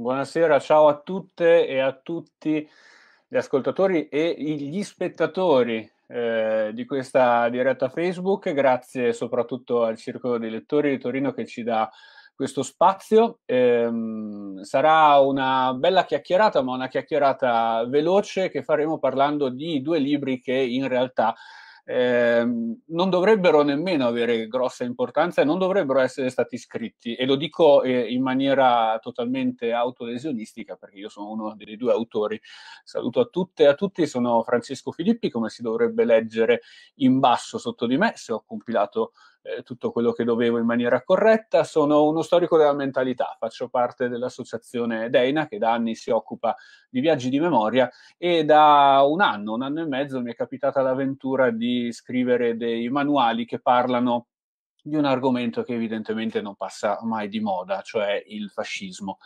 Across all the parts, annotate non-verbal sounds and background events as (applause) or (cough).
Buonasera, ciao a tutte e a tutti gli ascoltatori e gli spettatori eh, di questa diretta Facebook. Grazie soprattutto al Circolo dei Lettori di Torino che ci dà questo spazio. Eh, sarà una bella chiacchierata, ma una chiacchierata veloce che faremo parlando di due libri che in realtà eh, eh, non dovrebbero nemmeno avere grossa importanza e non dovrebbero essere stati scritti. E lo dico eh, in maniera totalmente autolesionistica perché io sono uno dei due autori. Saluto a tutte e a tutti, sono Francesco Filippi, come si dovrebbe leggere in basso sotto di me, se ho compilato eh, tutto quello che dovevo in maniera corretta. Sono uno storico della mentalità, faccio parte dell'associazione Deina che da anni si occupa di viaggi di memoria e da un anno, un anno e mezzo mi è capitata l'avventura di scrivere dei manuali che parlano di un argomento che evidentemente non passa mai di moda, cioè il fascismo.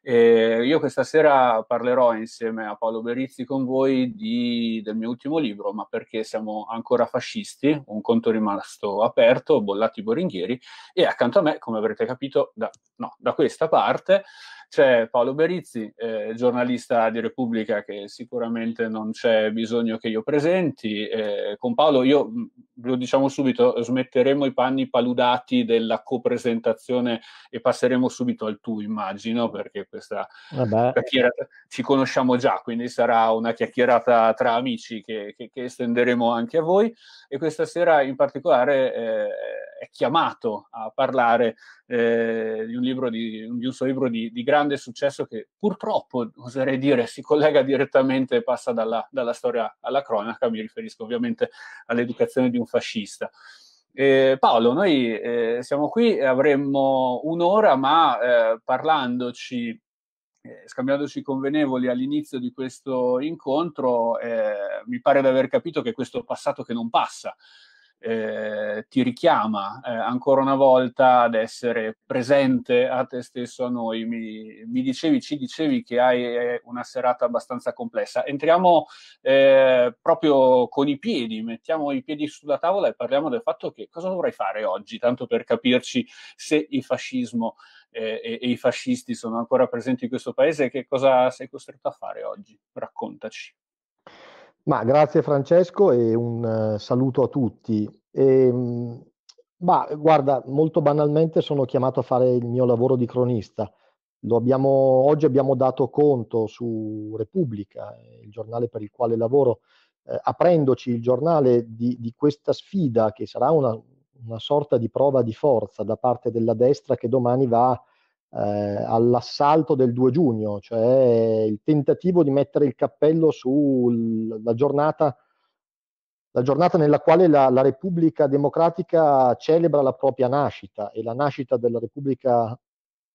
Eh, io questa sera parlerò insieme a Paolo Berizzi con voi di, del mio ultimo libro, Ma perché siamo ancora fascisti? Un conto rimasto aperto, bollati boringhieri, e accanto a me, come avrete capito da, no, da questa parte, c'è Paolo Berizzi, eh, giornalista di Repubblica che sicuramente non c'è bisogno che io presenti. Eh, con Paolo io, mm, lo diciamo subito, smetteremo i panni paludati della copresentazione e passeremo subito al tu, immagino, perché questa Vabbè. chiacchierata ci conosciamo già, quindi sarà una chiacchierata tra amici che, che, che estenderemo anche a voi. E questa sera in particolare eh, è chiamato a parlare eh, di un libro di, di un suo libro di, di grande grande successo che purtroppo, oserei dire, si collega direttamente e passa dalla, dalla, storia alla cronaca, mi riferisco ovviamente all'educazione di un fascista. Eh, Paolo, noi eh, siamo qui e avremmo un'ora, ma eh, parlandoci eh, scambiandoci convenevoli all'inizio di questo incontro, eh, mi pare di aver capito che questo passato che non passa, eh, ti richiama eh, ancora una volta ad essere presente a te stesso, a noi. Mi, mi dicevi, ci dicevi che hai eh, una serata abbastanza complessa. Entriamo eh, proprio con i piedi, mettiamo i piedi sulla tavola e parliamo del fatto che cosa dovrai fare oggi, tanto per capirci se il fascismo eh, e, e i fascisti sono ancora presenti in questo paese, che cosa sei costretto a fare oggi? Raccontaci. Ma grazie Francesco e un eh, saluto a tutti. E, ehm, mh, guarda, molto banalmente sono chiamato a fare il mio lavoro di cronista. Abbiamo, oggi abbiamo dato conto su Repubblica, eh, il giornale per il quale lavoro, eh, aprendoci il giornale di, di, questa sfida che sarà una, una sorta di prova di forza da parte della destra che domani va a eh, all'assalto del 2 giugno, cioè il tentativo di mettere il cappello sulla giornata, la giornata nella quale la, la, Repubblica Democratica celebra la propria nascita e la nascita della Repubblica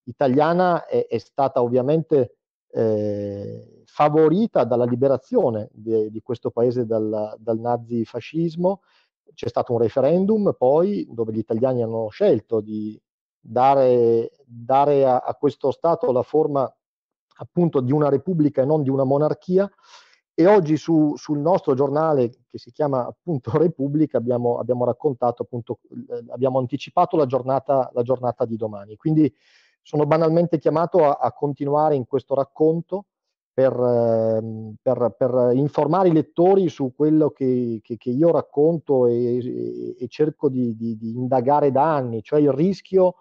Italiana è, è stata ovviamente eh, favorita dalla liberazione de, di questo paese dal, dal nazifascismo. C'è stato un referendum poi dove gli italiani hanno scelto di dare, dare a, a, questo Stato la forma appunto di una repubblica e non di una monarchia. E oggi su, sul nostro giornale, che si chiama appunto (laughs) Repubblica, abbiamo, abbiamo raccontato appunto, eh, abbiamo anticipato la giornata, la giornata di domani. Quindi sono banalmente chiamato a, a continuare in questo racconto per, eh, per, per, informare i lettori su quello che, che, che io racconto e, e, e cerco di, di, di indagare da anni, cioè il rischio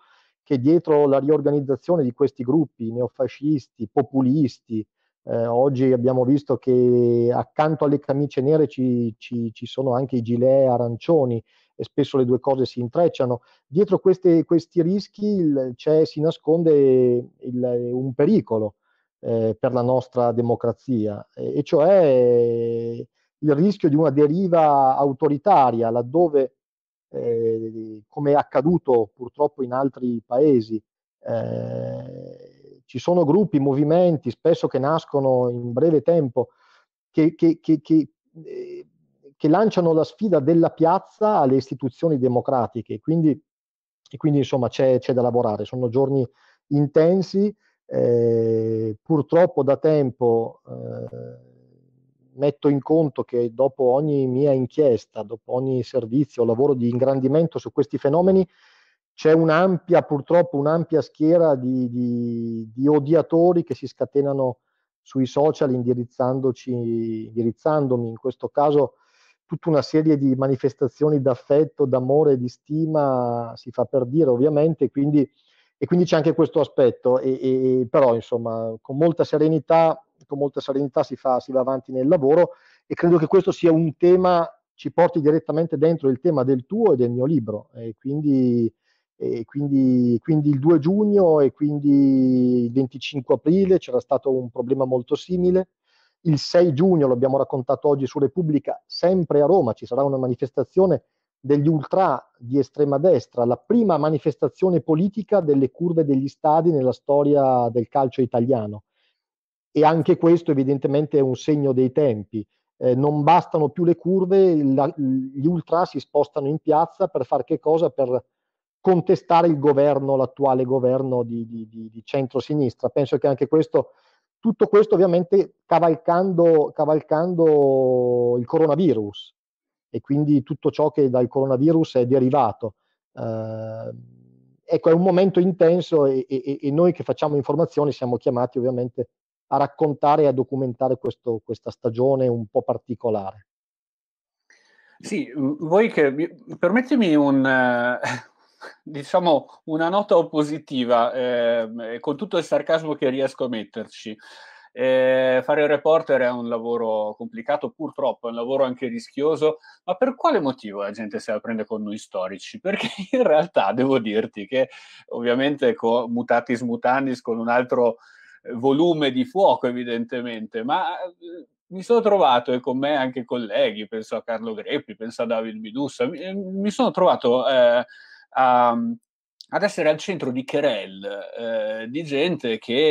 che dietro la riorganizzazione di questi gruppi neofascisti, populisti, eh, oggi abbiamo visto che accanto alle camicie nere ci, ci, ci sono anche i gilet arancioni e spesso le due cose si intrecciano. Dietro queste, questi rischi il, si nasconde il, un pericolo eh, per la nostra democrazia, e, e cioè il rischio di una deriva autoritaria laddove eh, come è accaduto purtroppo in altri paesi. Eh, ci sono gruppi, movimenti, spesso che nascono in breve tempo, che, che, che, eh, che lanciano la sfida della piazza alle istituzioni democratiche. Quindi, e quindi insomma c'è, c'è da lavorare, sono giorni intensi. Eh, purtroppo da tempo eh, metto in conto che dopo ogni mia inchiesta, dopo ogni servizio lavoro di ingrandimento su questi fenomeni, c'è un'ampia, purtroppo un'ampia schiera di, di, di odiatori che si scatenano sui social indirizzandoci, indirizzandomi in questo caso tutta una serie di manifestazioni d'affetto, d'amore, di stima, si fa per dire ovviamente, quindi, e quindi c'è anche questo aspetto, e, e, però insomma con molta serenità con molta serenità si, fa, si va avanti nel lavoro e credo che questo sia un tema, ci porti direttamente dentro il tema del tuo e del mio libro. E quindi e quindi, quindi, il 2 giugno e quindi il 25 aprile c'era stato un problema molto simile. Il 6 giugno, l'abbiamo raccontato oggi su Repubblica, sempre a Roma ci sarà una manifestazione degli ultra di estrema destra, la prima manifestazione politica delle curve degli stadi nella storia del calcio italiano e anche questo evidentemente è un segno dei tempi. Eh, non bastano più le curve, la, gli ultra si spostano in piazza per fare che cosa? Per contestare il governo, l'attuale governo di, di, di, di centrosinistra. Penso che anche questo, tutto questo ovviamente cavalcando, cavalcando, il coronavirus e quindi tutto ciò che dal coronavirus è derivato. Eh, ecco, è un momento intenso e, e, e noi che facciamo informazioni siamo chiamati ovviamente a raccontare e a documentare questo, questa stagione un po' particolare. Sì, voi che permettimi un, eh, (laughs) diciamo, una nota oppositiva, eh, con tutto il sarcasmo che riesco a metterci. Eh, fare il reporter è un lavoro complicato, purtroppo è un lavoro anche rischioso, ma per quale motivo la gente se la prende con noi storici? Perché (laughs) in realtà devo dirti che ovviamente con mutatis mutandis, con un altro volume di fuoco evidentemente, ma eh, mi sono trovato e con me anche colleghi, penso a Carlo Greppi, penso a David Bidussa, mi, eh, mi sono trovato eh, a, ad essere al centro di querel eh, di gente che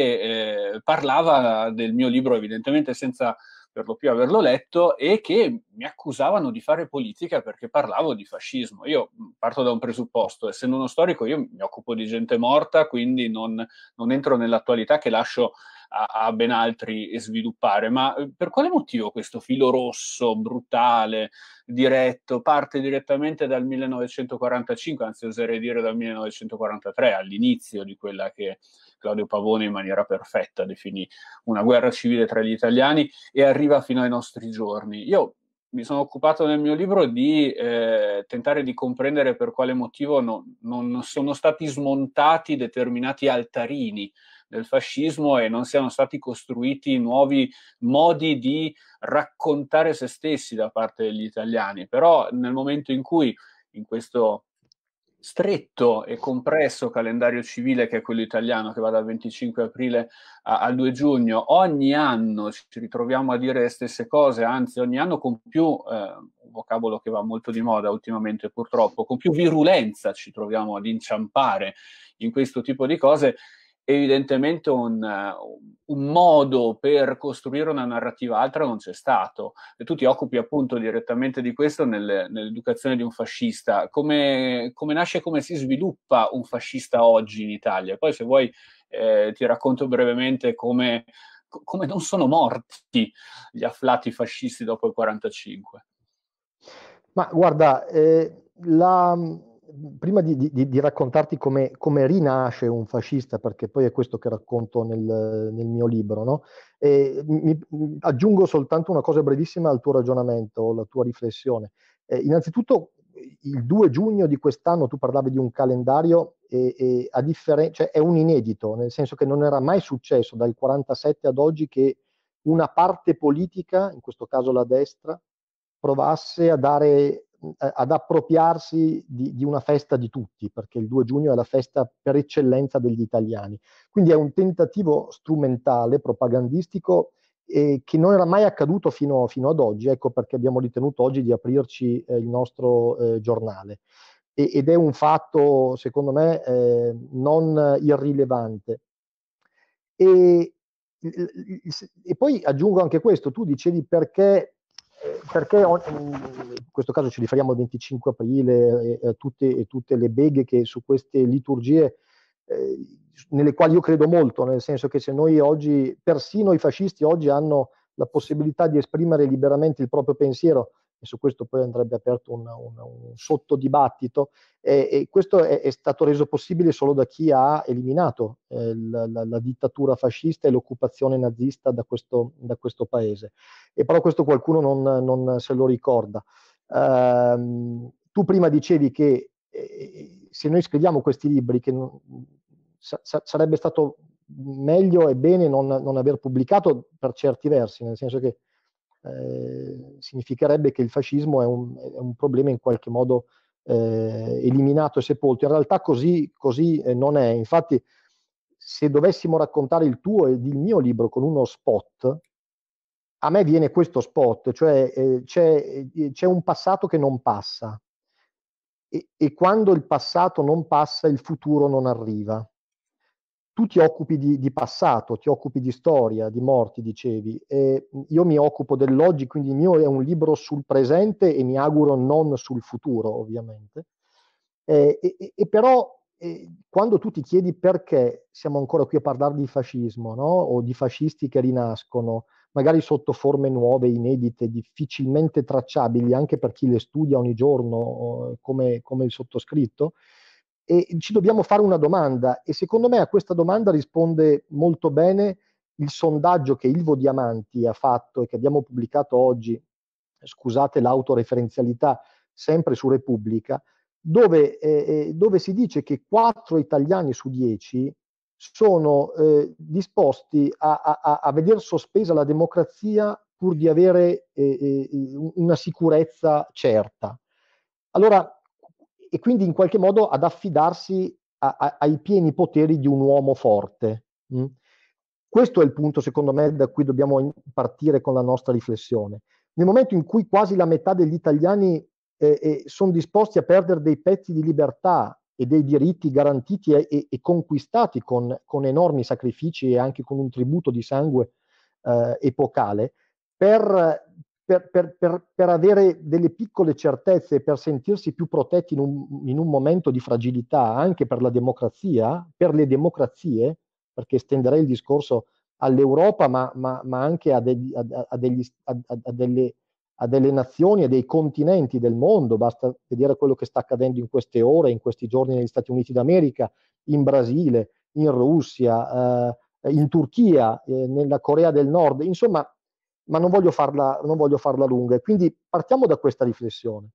eh, parlava del mio libro evidentemente senza per lo più averlo letto, e che mi accusavano di fare politica perché parlavo di fascismo. Io parto da un presupposto, essendo uno storico io mi occupo di gente morta, quindi non, non entro nell'attualità che lascio a, a, ben altri sviluppare, ma eh, per quale motivo questo filo rosso, brutale, diretto, parte direttamente dal 1945, anzi oserei dire dal 1943, all'inizio di quella che Claudio Pavone in maniera perfetta definì una guerra civile tra gli italiani e arriva fino ai nostri giorni. Io mi sono occupato nel mio libro di eh, tentare di comprendere per quale motivo no, non sono stati smontati determinati altarini del fascismo e non siano stati costruiti nuovi modi di raccontare se stessi da parte degli italiani. Però nel momento in cui in questo stretto e compresso calendario civile che è quello italiano che va dal 25 aprile al 2 giugno, ogni anno ci ritroviamo a dire le stesse cose, anzi ogni anno con più, eh, un vocabolo che va molto di moda ultimamente purtroppo, con più virulenza ci troviamo ad inciampare in questo tipo di cose evidentemente un, un, modo per costruire una narrativa altra non c'è stato e tu ti occupi appunto direttamente di questo nel, nell'educazione di un fascista come, come nasce e come si sviluppa un fascista oggi in Italia poi se vuoi eh, ti racconto brevemente come, come non sono morti gli afflati fascisti dopo il 45 ma guarda eh, la prima di, di, di raccontarti come, come, rinasce un fascista, perché poi è questo che racconto nel, nel mio libro, no? mi, aggiungo soltanto una cosa brevissima al tuo ragionamento, alla tua riflessione. Eh, innanzitutto, il 2 giugno di quest'anno tu parlavi di un calendario e, e a differen- cioè è un inedito, nel senso che non era mai successo dal 47 ad oggi che una parte politica, in questo caso la destra, provasse a dare eh, ad appropriarsi di, di, una festa di tutti, perché il 2 giugno è la festa per eccellenza degli italiani. Quindi è un tentativo strumentale, propagandistico, eh, che non era mai accaduto fino, fino, ad oggi, ecco perché abbiamo ritenuto oggi di aprirci eh, il nostro eh, giornale. E, ed è un fatto, secondo me, eh, non irrilevante. E, e poi aggiungo anche questo, tu dicevi perché perché in questo caso ci riferiamo al 25 aprile e eh, a eh, tutte, e tutte le beghe che su queste liturgie eh, nelle quali io credo molto, nel senso che se noi oggi, persino i fascisti oggi hanno la possibilità di esprimere liberamente il proprio pensiero, e su questo poi andrebbe aperto un, un, un sottodibattito, e, e questo è, è, stato reso possibile solo da chi ha eliminato eh, la, la, la, dittatura fascista e l'occupazione nazista da questo, da questo paese. E però questo qualcuno non, non se lo ricorda. Uh, tu prima dicevi che eh, se noi scriviamo questi libri, che non, sa, sarebbe stato meglio e bene non, non, aver pubblicato per certi versi, nel senso che eh, significherebbe che il fascismo è un, è un, problema in qualche modo eh, eliminato e sepolto. In realtà così, così eh, non è. Infatti, se dovessimo raccontare il tuo ed il mio libro con uno spot, a me viene questo spot, cioè eh, c'è, eh, c'è, un passato che non passa. E, e quando il passato non passa, il futuro non arriva tu ti occupi di, di, passato, ti occupi di storia, di morti, dicevi, e io mi occupo dell'oggi, quindi il mio è un libro sul presente e mi auguro non sul futuro, ovviamente. E, e, e però e quando tu ti chiedi perché siamo ancora qui a parlare di fascismo, no? o di fascisti che rinascono, magari sotto forme nuove, inedite, difficilmente tracciabili anche per chi le studia ogni giorno, come, come il sottoscritto, e ci dobbiamo fare una domanda e secondo me a questa domanda risponde molto bene il sondaggio che Ilvo Diamanti ha fatto e che abbiamo pubblicato oggi, scusate l'autoreferenzialità, sempre su Repubblica, dove, eh, eh dove si dice che 4 italiani su 10 sono eh, disposti a, a, a vedere sospesa la democrazia pur di avere eh, eh una sicurezza certa. Allora, e quindi in qualche modo ad affidarsi a, a, ai pieni poteri di un uomo forte. Mh? Mm? Questo è il punto, secondo me, da cui dobbiamo partire con la nostra riflessione. Nel momento in cui quasi la metà degli italiani eh, eh, sono disposti a perdere dei pezzi di libertà e dei diritti garantiti e, e, e conquistati con, con, enormi sacrifici e anche con un tributo di sangue eh, epocale, per, per, per, per, per, avere delle piccole certezze e per sentirsi più protetti in un, in un, momento di fragilità anche per la democrazia, per le democrazie, perché estenderei il discorso all'Europa, ma, ma, ma anche a, degli, a, a, degli, delle, a, delle, nazioni, a dei continenti del mondo. Basta vedere quello che sta accadendo in queste ore, in questi giorni negli Stati Uniti d'America, in Brasile, in Russia, eh, in Turchia, eh, nella Corea del Nord. Insomma, ma non voglio farla, non voglio farla lunga. E quindi partiamo da questa riflessione.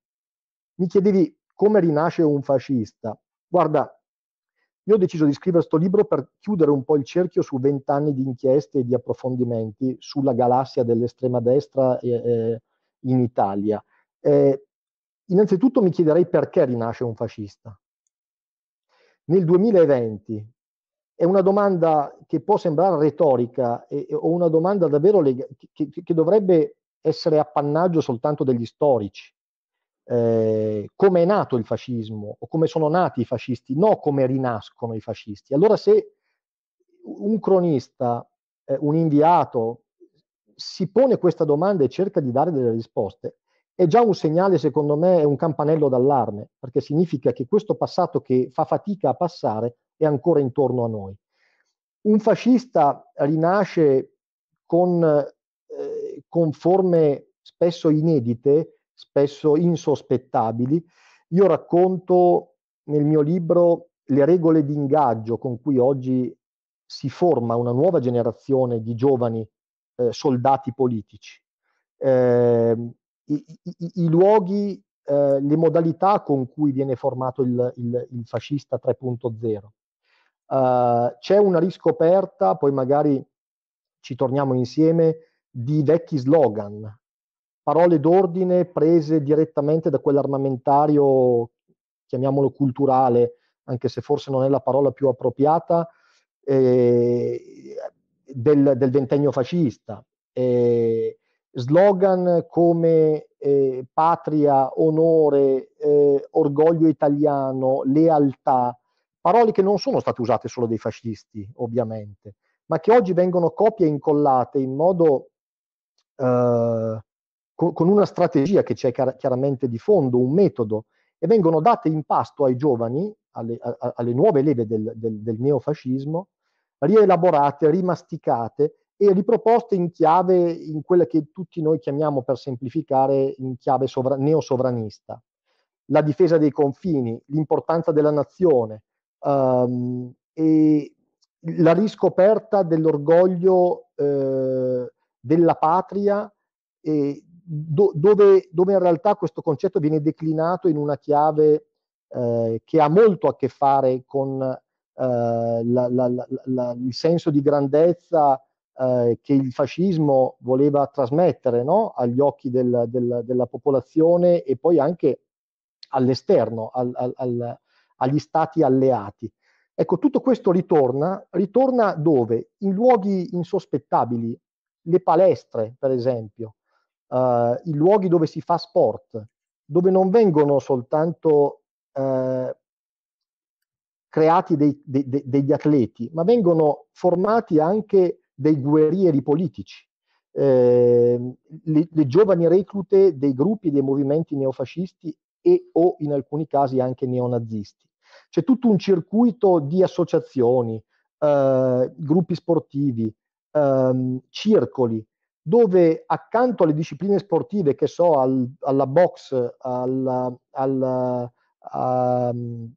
Mi chiedevi come rinasce un fascista. Guarda, io ho deciso di scrivere questo libro per chiudere un po' il cerchio su vent'anni di inchieste e di approfondimenti sulla galassia dell'estrema destra eh, eh in Italia. Eh, innanzitutto mi chiederei perché rinasce un fascista. Nel 2020, è una domanda che può sembrare retorica e, o una domanda davvero lega- che, che, dovrebbe essere appannaggio soltanto degli storici. Eh, come è nato il fascismo o come sono nati i fascisti, no come rinascono i fascisti. Allora se un cronista, eh, un inviato si pone questa domanda e cerca di dare delle risposte, è già un segnale, secondo me, è un campanello d'allarme, perché significa che questo passato che fa fatica a passare è ancora intorno a noi. Un fascista rinasce con, eh, con forme spesso inedite, spesso insospettabili. Io racconto nel mio libro le regole di ingaggio con cui oggi si forma una nuova generazione di giovani eh, soldati politici. Eh, i, i, i, luoghi, eh, le modalità con cui viene formato il, il, il fascista 3.0, Uh, c'è una riscoperta, poi magari ci torniamo insieme, di vecchi slogan, parole d'ordine prese direttamente da quell'armamentario, chiamiamolo culturale, anche se forse non è la parola più appropriata, eh, del, del, ventennio fascista. Eh, slogan come eh, patria, onore, eh, orgoglio italiano, lealtà, parole che non sono state usate solo dai fascisti, ovviamente, ma che oggi vengono copie e incollate in modo eh, con, con, una strategia che c'è chiar- chiaramente di fondo, un metodo, e vengono date in pasto ai giovani, alle, a, alle nuove leve del, del, del neofascismo, rielaborate, rimasticate e riproposte in chiave, in quella che tutti noi chiamiamo per semplificare, in chiave sovra- neosovranista. La difesa dei confini, l'importanza della nazione, Um, e la riscoperta dell'orgoglio eh, della patria, eh, do, dove, dove, in realtà questo concetto viene declinato in una chiave eh, che ha molto a che fare con eh, la, la, la, il senso di grandezza eh, che il fascismo voleva trasmettere no? agli occhi del, del, della popolazione e poi anche all'esterno, al, al, al, agli stati alleati. Ecco, tutto questo ritorna, ritorna dove? In luoghi insospettabili, le palestre, per esempio, eh, i luoghi dove si fa sport, dove non vengono soltanto eh, creati dei, de, de, degli atleti, ma vengono formati anche dei guerrieri politici. Eh, le, le, giovani reclute dei gruppi e dei movimenti neofascisti e o in alcuni casi anche neonazisti. C'è tutto un circuito di associazioni, eh, gruppi sportivi, ehm, circoli, dove accanto alle discipline sportive, che so, al, alla box, alla, alla, a, ehm,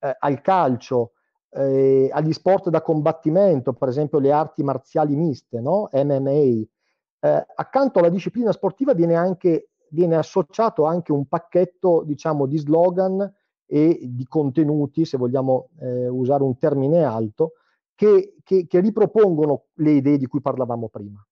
eh, al calcio, eh, agli sport da combattimento, per esempio le arti marziali miste, no? MMA, eh, accanto alla disciplina sportiva viene anche viene associato anche un pacchetto diciamo, di slogan e di contenuti, se vogliamo eh, usare un termine alto, che, che, che ripropongono le idee di cui parlavamo prima.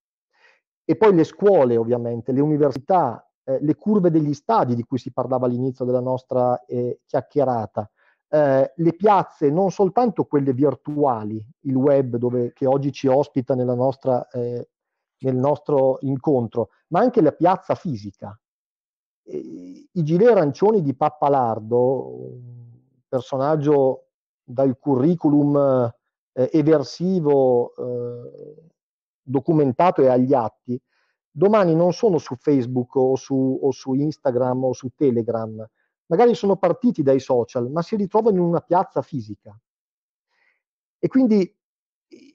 E poi le scuole, ovviamente, le università, eh, le curve degli stadi di cui si parlava all'inizio della nostra eh, chiacchierata, eh, le piazze, non soltanto quelle virtuali, il web dove, che oggi ci ospita nostra, eh, nel nostro incontro, ma anche la piazza fisica. I gilet arancioni di Pappalardo, un personaggio dal curriculum eh, eversivo eh, documentato e agli atti, domani non sono su Facebook o su, o su, Instagram o su Telegram, magari sono partiti dai social, ma si ritrovano in una piazza fisica. E quindi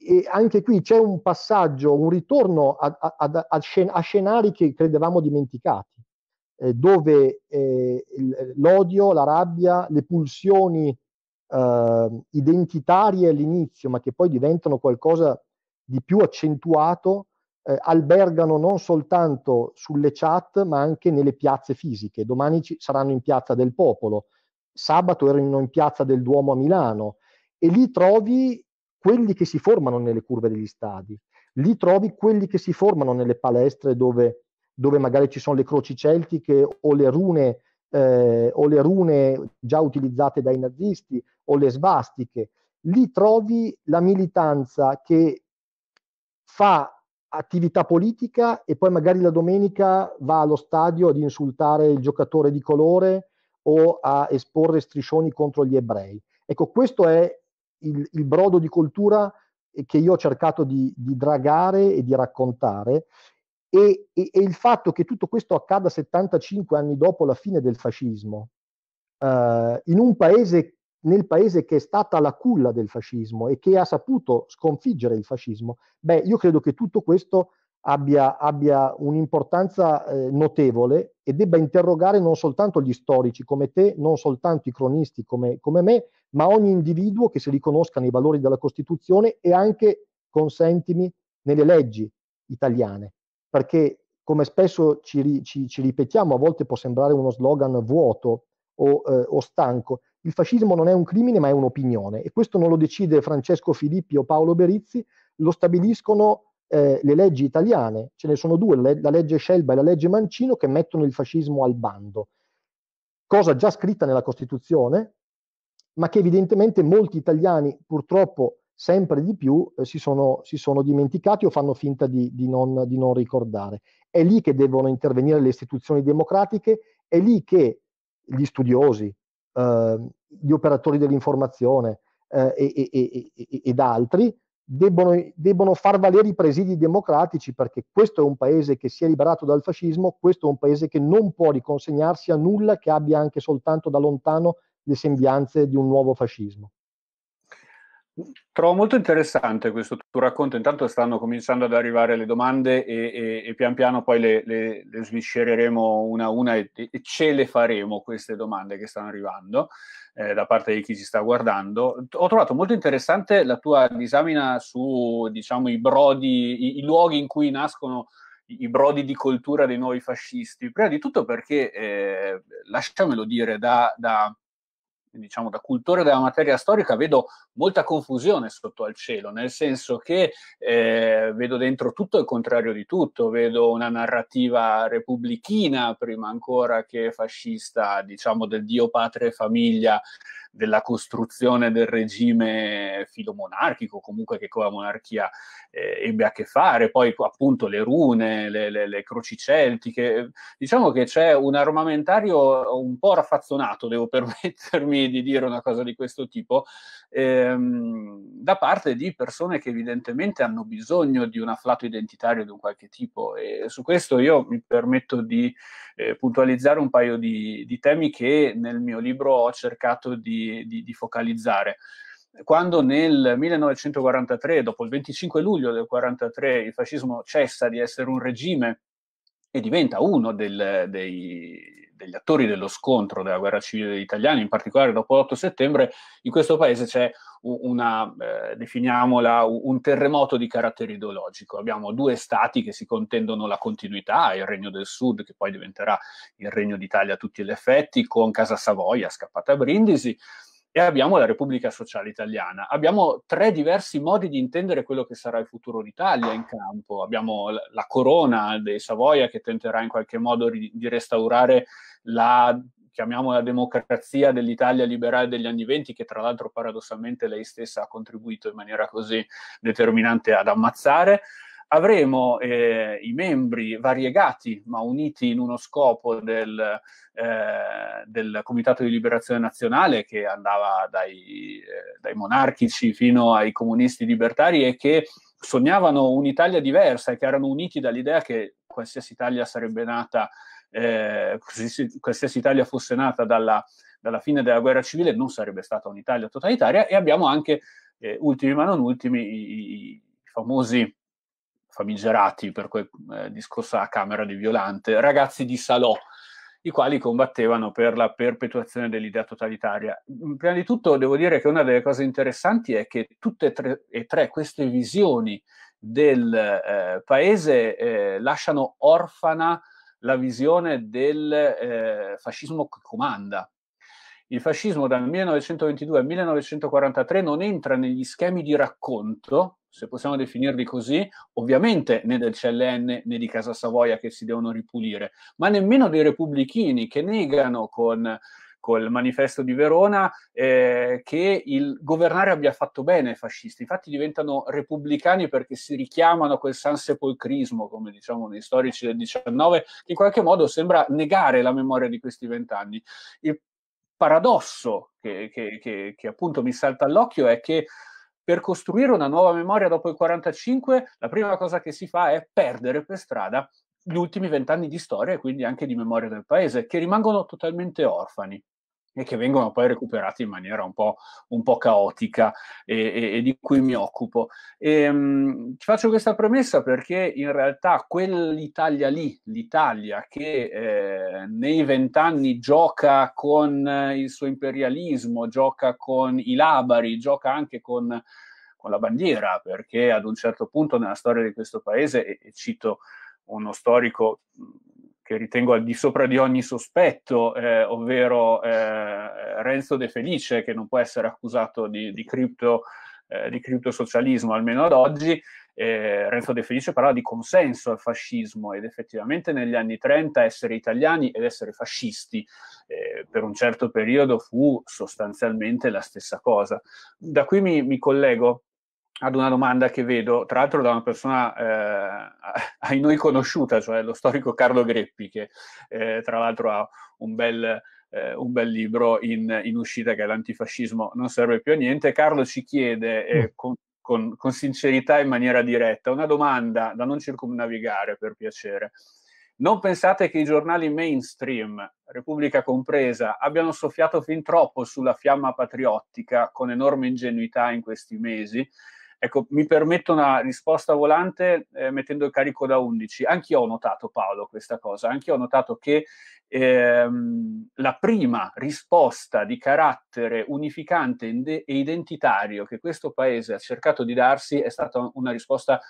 e anche qui c'è un passaggio, un ritorno a, a, a, a scenari che credevamo dimenticati eh, dove eh, l'odio, la rabbia, le pulsioni eh, identitarie all'inizio, ma che poi diventano qualcosa di più accentuato, eh, albergano non soltanto sulle chat, ma anche nelle piazze fisiche. Domani ci, saranno in Piazza del Popolo, sabato erano in Piazza del Duomo a Milano, e lì trovi quelli che si formano nelle curve degli stadi, lì trovi quelli che si formano nelle palestre dove dove magari ci sono le croci celtiche o le rune, eh, o le rune già utilizzate dai nazisti o le svastiche. Lì trovi la militanza che fa attività politica e poi magari la domenica va allo stadio ad insultare il giocatore di colore o a esporre striscioni contro gli ebrei. Ecco, questo è il, il brodo di cultura che io ho cercato di, di, dragare e di raccontare e, e, e, il fatto che tutto questo accada 75 anni dopo la fine del fascismo, eh, in un paese, nel paese che è stata la culla del fascismo e che ha saputo sconfiggere il fascismo, beh, io credo che tutto questo abbia, abbia un'importanza eh, notevole e debba interrogare non soltanto gli storici come te, non soltanto i cronisti come, come me, ma ogni individuo che si riconosca nei valori della Costituzione e anche, consentimi, nelle leggi italiane perché come spesso ci, ci, ci, ripetiamo, a volte può sembrare uno slogan vuoto o, eh, o stanco, il fascismo non è un crimine ma è un'opinione e questo non lo decide Francesco Filippi o Paolo Berizzi, lo stabiliscono eh, le leggi italiane, ce ne sono due, le, la legge Scelba e la legge Mancino, che mettono il fascismo al bando, cosa già scritta nella Costituzione, ma che evidentemente molti italiani purtroppo sempre di più eh, si, sono, si, sono, dimenticati o fanno finta di, di, non, di, non, ricordare. È lì che devono intervenire le istituzioni democratiche, è lì che gli studiosi, eh, gli operatori dell'informazione eh, e, e, e, ed altri debbono, debbono, far valere i presidi democratici perché questo è un paese che si è liberato dal fascismo, questo è un paese che non può riconsegnarsi a nulla che abbia anche soltanto da lontano le sembianze di un nuovo fascismo. Trovo molto interessante questo tuo racconto, intanto stanno cominciando ad arrivare le domande e, e, e pian piano poi le, le, le, sviscereremo una a una e, e, ce le faremo queste domande che stanno arrivando eh, da parte di chi ci sta guardando. Ho trovato molto interessante la tua disamina su diciamo, i brodi, i, i luoghi in cui nascono i brodi di cultura dei nuovi fascisti, prima di tutto perché, eh, lasciamelo dire, da, da diciamo, da cultore della materia storica, vedo molta confusione sotto al cielo, nel senso che eh, vedo dentro tutto il contrario di tutto, vedo una narrativa repubblichina, prima ancora che fascista, diciamo, del Dio, patria e famiglia della costruzione del regime filomonarchico, comunque che con la monarchia eh, ebbe a che fare, poi appunto le rune, le, le, le croci celtiche, eh, diciamo che c'è un armamentario un po' raffazzonato, devo (laughs) permettermi di dire una cosa di questo tipo, ehm, da parte di persone che evidentemente hanno bisogno di un afflato identitario di un qualche tipo e su questo io mi permetto di eh, puntualizzare un paio di, di temi che nel mio libro ho cercato di di, di, focalizzare quando nel 1943, dopo il 25 luglio del 1943, il fascismo cessa di essere un regime e diventa uno del, dei, degli attori dello scontro della guerra civile degli italiani, in particolare dopo l'8 settembre, in questo paese c'è una, eh, definiamola, un terremoto di carattere ideologico. Abbiamo due stati che si contendono la continuità, il Regno del Sud, che poi diventerà il Regno d'Italia a tutti gli effetti, con Casa Savoia scappata a Brindisi, e abbiamo la Repubblica Sociale Italiana. Abbiamo tre diversi modi di intendere quello che sarà il futuro d'Italia in campo. Abbiamo la corona dei Savoia che tenterà in qualche modo di restaurare la chiamiamo la democrazia dell'Italia liberale degli anni venti, che tra l'altro paradossalmente lei stessa ha contribuito in maniera così determinante ad ammazzare, avremo eh, i membri variegati ma uniti in uno scopo del, eh, del Comitato di Liberazione Nazionale che andava dai, eh, dai, monarchici fino ai comunisti libertari e che sognavano un'Italia diversa e che erano uniti dall'idea che qualsiasi Italia sarebbe nata eh, qualsiasi Italia fosse nata dalla, dalla, fine della guerra civile non sarebbe stata un'Italia totalitaria e abbiamo anche, eh, ultimi ma non ultimi, i, i famosi famigerati per quel eh, discorso a Camera di Violante, ragazzi di Salò, i quali combattevano per la perpetuazione dell'idea totalitaria. Mm, prima di tutto devo dire che una delle cose interessanti è che tutte e tre, e tre queste visioni del eh, paese eh, lasciano orfana la visione del eh, fascismo che comanda. Il fascismo dal 1922 al 1943 non entra negli schemi di racconto, se possiamo definirli così, ovviamente né del CLN né di Casa Savoia che si devono ripulire, ma nemmeno dei repubblichini che negano con ecco il manifesto di Verona, eh, che il governare abbia fatto bene ai fascisti, infatti diventano repubblicani perché si richiamano a quel sansepolcrismo, come diciamo nei storici del XIX, che in qualche modo sembra negare la memoria di questi vent'anni. Il paradosso che, che, che, che appunto mi salta all'occhio è che per costruire una nuova memoria dopo il 45, la prima cosa che si fa è perdere per strada gli ultimi vent'anni di storia e quindi anche di memoria del paese, che rimangono totalmente orfani e che vengono poi recuperati in maniera un po', un po caotica e, e, e, di cui mi occupo. E, um, faccio questa premessa perché in realtà quell'Italia lì, l'Italia che eh, nei vent'anni gioca con il suo imperialismo, gioca con i labari, gioca anche con, con la bandiera, perché ad un certo punto nella storia di questo paese, e, e cito uno storico che ritengo al di sopra di ogni sospetto, eh, ovvero eh, Renzo De Felice, che non può essere accusato di, di, cripto, eh, di criptosocialismo, almeno ad oggi, eh, Renzo De Felice parla di consenso al fascismo ed effettivamente negli anni 30 essere italiani ed essere fascisti eh, per un certo periodo fu sostanzialmente la stessa cosa. Da qui mi, mi collego ad una domanda che vedo, tra l'altro da una persona eh, (laughs) ai noi conosciuta, cioè lo storico Carlo Greppi, che eh, tra l'altro ha un bel, eh, un bel libro in, in, uscita che è L'antifascismo non serve più a niente. Carlo ci chiede eh, mm. con, con, con, sincerità e in maniera diretta una domanda da non circumnavigare, per piacere. Non pensate che i giornali mainstream, Repubblica compresa, abbiano soffiato fin troppo sulla fiamma patriottica con enorme ingenuità in questi mesi? Ecco, mi permetto una risposta volante eh, mettendo il carico da 11. Anch'io ho notato, Paolo, questa cosa, anch'io ho notato che ehm, la prima risposta di carattere unificante e identitario che questo Paese ha cercato di darsi è stata una risposta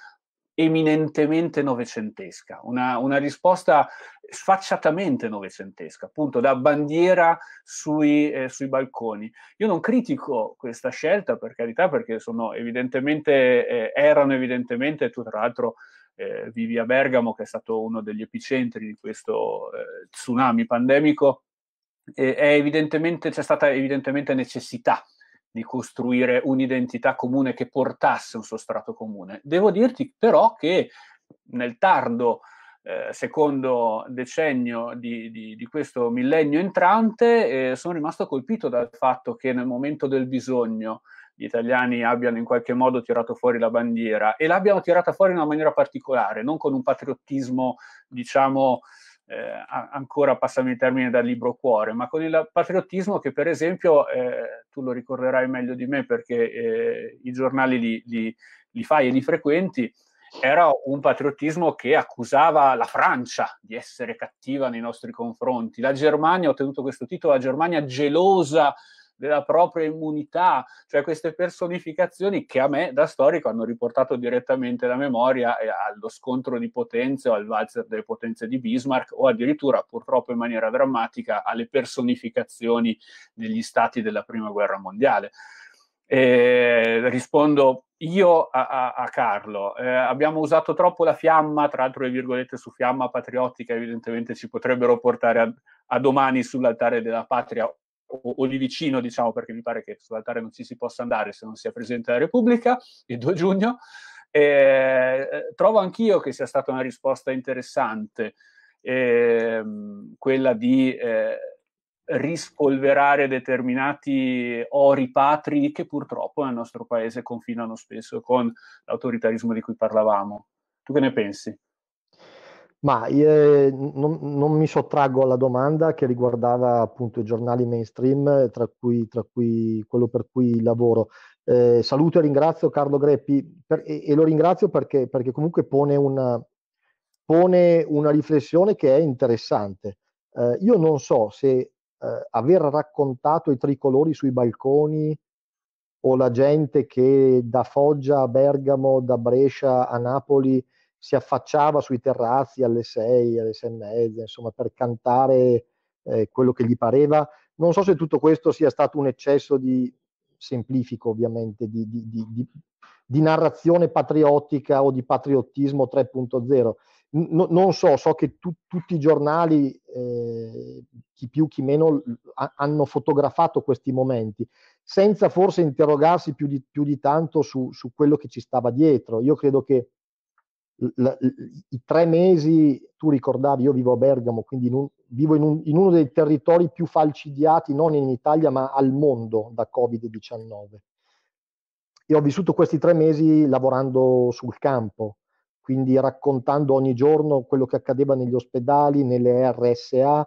eminentemente novecentesca, una, una, risposta sfacciatamente novecentesca, appunto da bandiera sui, eh, sui, balconi. Io non critico questa scelta, per carità, perché sono evidentemente, eh, erano evidentemente, tu tra l'altro eh, vivi a Bergamo, che è stato uno degli epicentri di questo eh, tsunami pandemico, c'è stata evidentemente necessità di costruire un'identità comune che portasse un sostrato comune. Devo dirti però che nel tardo eh, secondo decennio di, di, di, questo millennio entrante eh, sono rimasto colpito dal fatto che nel momento del bisogno gli italiani abbiano in qualche modo tirato fuori la bandiera e l'abbiano tirata fuori in una maniera particolare, non con un patriottismo, diciamo, eh, ancora passami in termine dal libro cuore, ma con il patriottismo che per esempio eh, tu lo ricorderai meglio di me perché eh, i giornali li, li, li, fai e li frequenti, era un patriottismo che accusava la Francia di essere cattiva nei nostri confronti, la Germania, ho tenuto questo titolo, la Germania gelosa della propria immunità, cioè queste personificazioni che a me da storico hanno riportato direttamente la memoria allo scontro di potenze o al valzer delle potenze di Bismarck o addirittura purtroppo in maniera drammatica alle personificazioni degli stati della prima guerra mondiale. Eh, rispondo io a, a, a Carlo. Eh, abbiamo usato troppo la fiamma, tra l'altro le virgolette su fiamma patriottica evidentemente ci potrebbero portare a, a domani sull'altare della patria o, o, lì vicino, diciamo, perché mi pare che sull'altare non ci si possa andare se non sia presente la Repubblica, il 2 giugno. Eh, eh, trovo anch'io che sia stata una risposta interessante, eh, quella di eh, rispolverare determinati ori patri che purtroppo nel nostro paese confinano spesso con l'autoritarismo di cui parlavamo. Tu che ne pensi? Ma eh, non, non, mi sottraggo alla domanda che riguardava appunto i giornali mainstream, tra cui, tra cui quello per cui lavoro. Eh, saluto e ringrazio Carlo Greppi per, e, e, lo ringrazio perché, perché comunque pone una, pone una, riflessione che è interessante. Eh, io non so se eh, aver raccontato i tricolori sui balconi o la gente che da Foggia a Bergamo, da Brescia a Napoli si affacciava sui terrazzi alle 6, alle 6 e mezza, insomma, per cantare eh, quello che gli pareva. Non so se tutto questo sia stato un eccesso di, semplifico ovviamente, di, di, di, di narrazione patriottica o di patriottismo 3.0. No, non so, so che tu, tutti i giornali, eh, chi più chi meno, a, hanno fotografato questi momenti, senza forse interrogarsi più di, più di tanto su, su, quello che ci stava dietro. Io credo che la, i tre mesi, tu ricordavi, io vivo a Bergamo, quindi in un, vivo in, un, in, uno dei territori più falcidiati, non in Italia, ma al mondo da Covid-19. E ho vissuto questi tre mesi lavorando sul campo, quindi raccontando ogni giorno quello che accadeva negli ospedali, nelle RSA,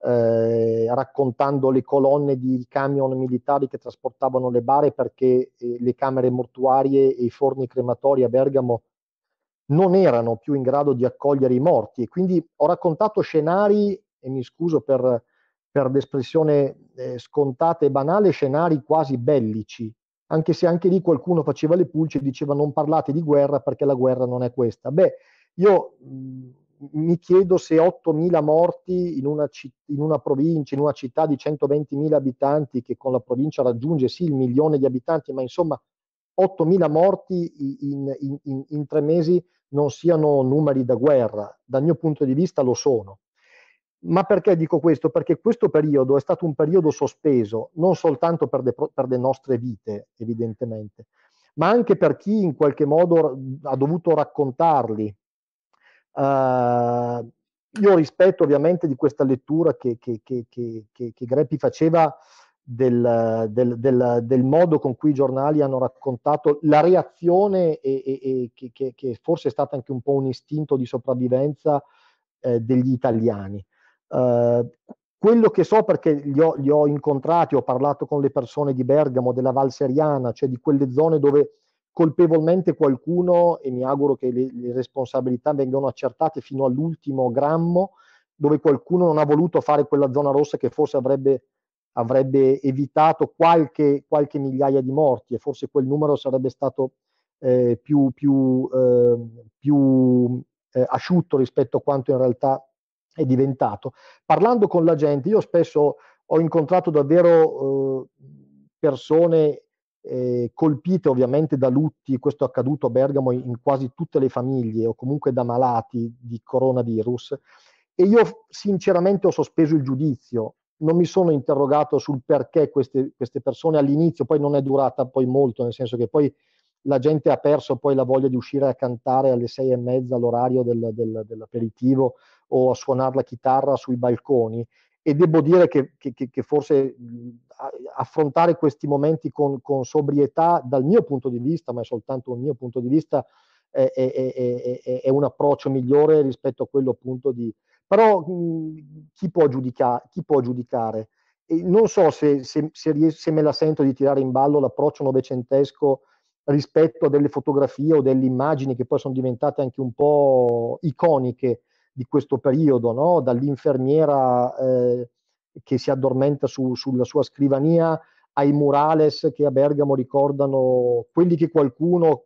eh, raccontando le colonne di camion militari che trasportavano le bare perché eh, le camere mortuarie e i forni crematori a Bergamo non erano più in grado di accogliere i morti e quindi ho raccontato scenari, e mi scuso per, per l'espressione eh, scontata e banale, scenari quasi bellici, anche se anche lì qualcuno faceva le pulce e diceva non parlate di guerra perché la guerra non è questa. Beh, io mm, mi chiedo se 8.000 morti in una, in una, provincia, in una città di 120.000 abitanti, che con la provincia raggiunge sì il milione di abitanti, ma insomma 8.000 morti in, in, in tre mesi non siano numeri da guerra, dal mio punto di vista lo sono. Ma perché dico questo? Perché questo periodo è stato un periodo sospeso, non soltanto per, de, per le nostre vite, evidentemente, ma anche per chi in qualche modo ha dovuto raccontarli. Uh, io rispetto ovviamente di questa lettura che, che, che, che Greppi faceva del, del, del, del, modo con cui i giornali hanno raccontato la reazione e, e, e che, che, forse è stato anche un po' un istinto di sopravvivenza eh, degli italiani. Eh, quello che so perché li ho, li ho, incontrati, ho parlato con le persone di Bergamo, della Val Seriana, cioè di quelle zone dove colpevolmente qualcuno, e mi auguro che le, le responsabilità vengano accertate fino all'ultimo grammo, dove qualcuno non ha voluto fare quella zona rossa che forse avrebbe avrebbe evitato qualche, qualche migliaia di morti e forse quel numero sarebbe stato eh, più, più, eh, più eh, asciutto rispetto a quanto in realtà è diventato. Parlando con la gente, io spesso ho incontrato davvero eh, persone eh, colpite ovviamente da lutti, questo è accaduto a Bergamo in quasi tutte le famiglie o comunque da malati di coronavirus e io sinceramente ho sospeso il giudizio non mi sono interrogato sul perché queste, queste, persone all'inizio, poi non è durata poi molto, nel senso che poi la gente ha perso poi la voglia di uscire a cantare alle sei e mezza all'orario del, del, dell'aperitivo o a suonare la chitarra sui balconi e devo dire che, che, che forse affrontare questi momenti con, con, sobrietà dal mio punto di vista, ma è soltanto un mio punto di vista, è, è, è, è un approccio migliore rispetto a quello appunto di, però mh, mm, chi, può giudicare, chi può giudicare? E non so se, se, se, ries- se me la sento di tirare in ballo l'approccio novecentesco rispetto a delle fotografie o delle immagini che poi sono diventate anche un po' iconiche di questo periodo, no? dall'infermiera eh, che si addormenta su, sulla sua scrivania ai murales che a Bergamo ricordano quelli che qualcuno,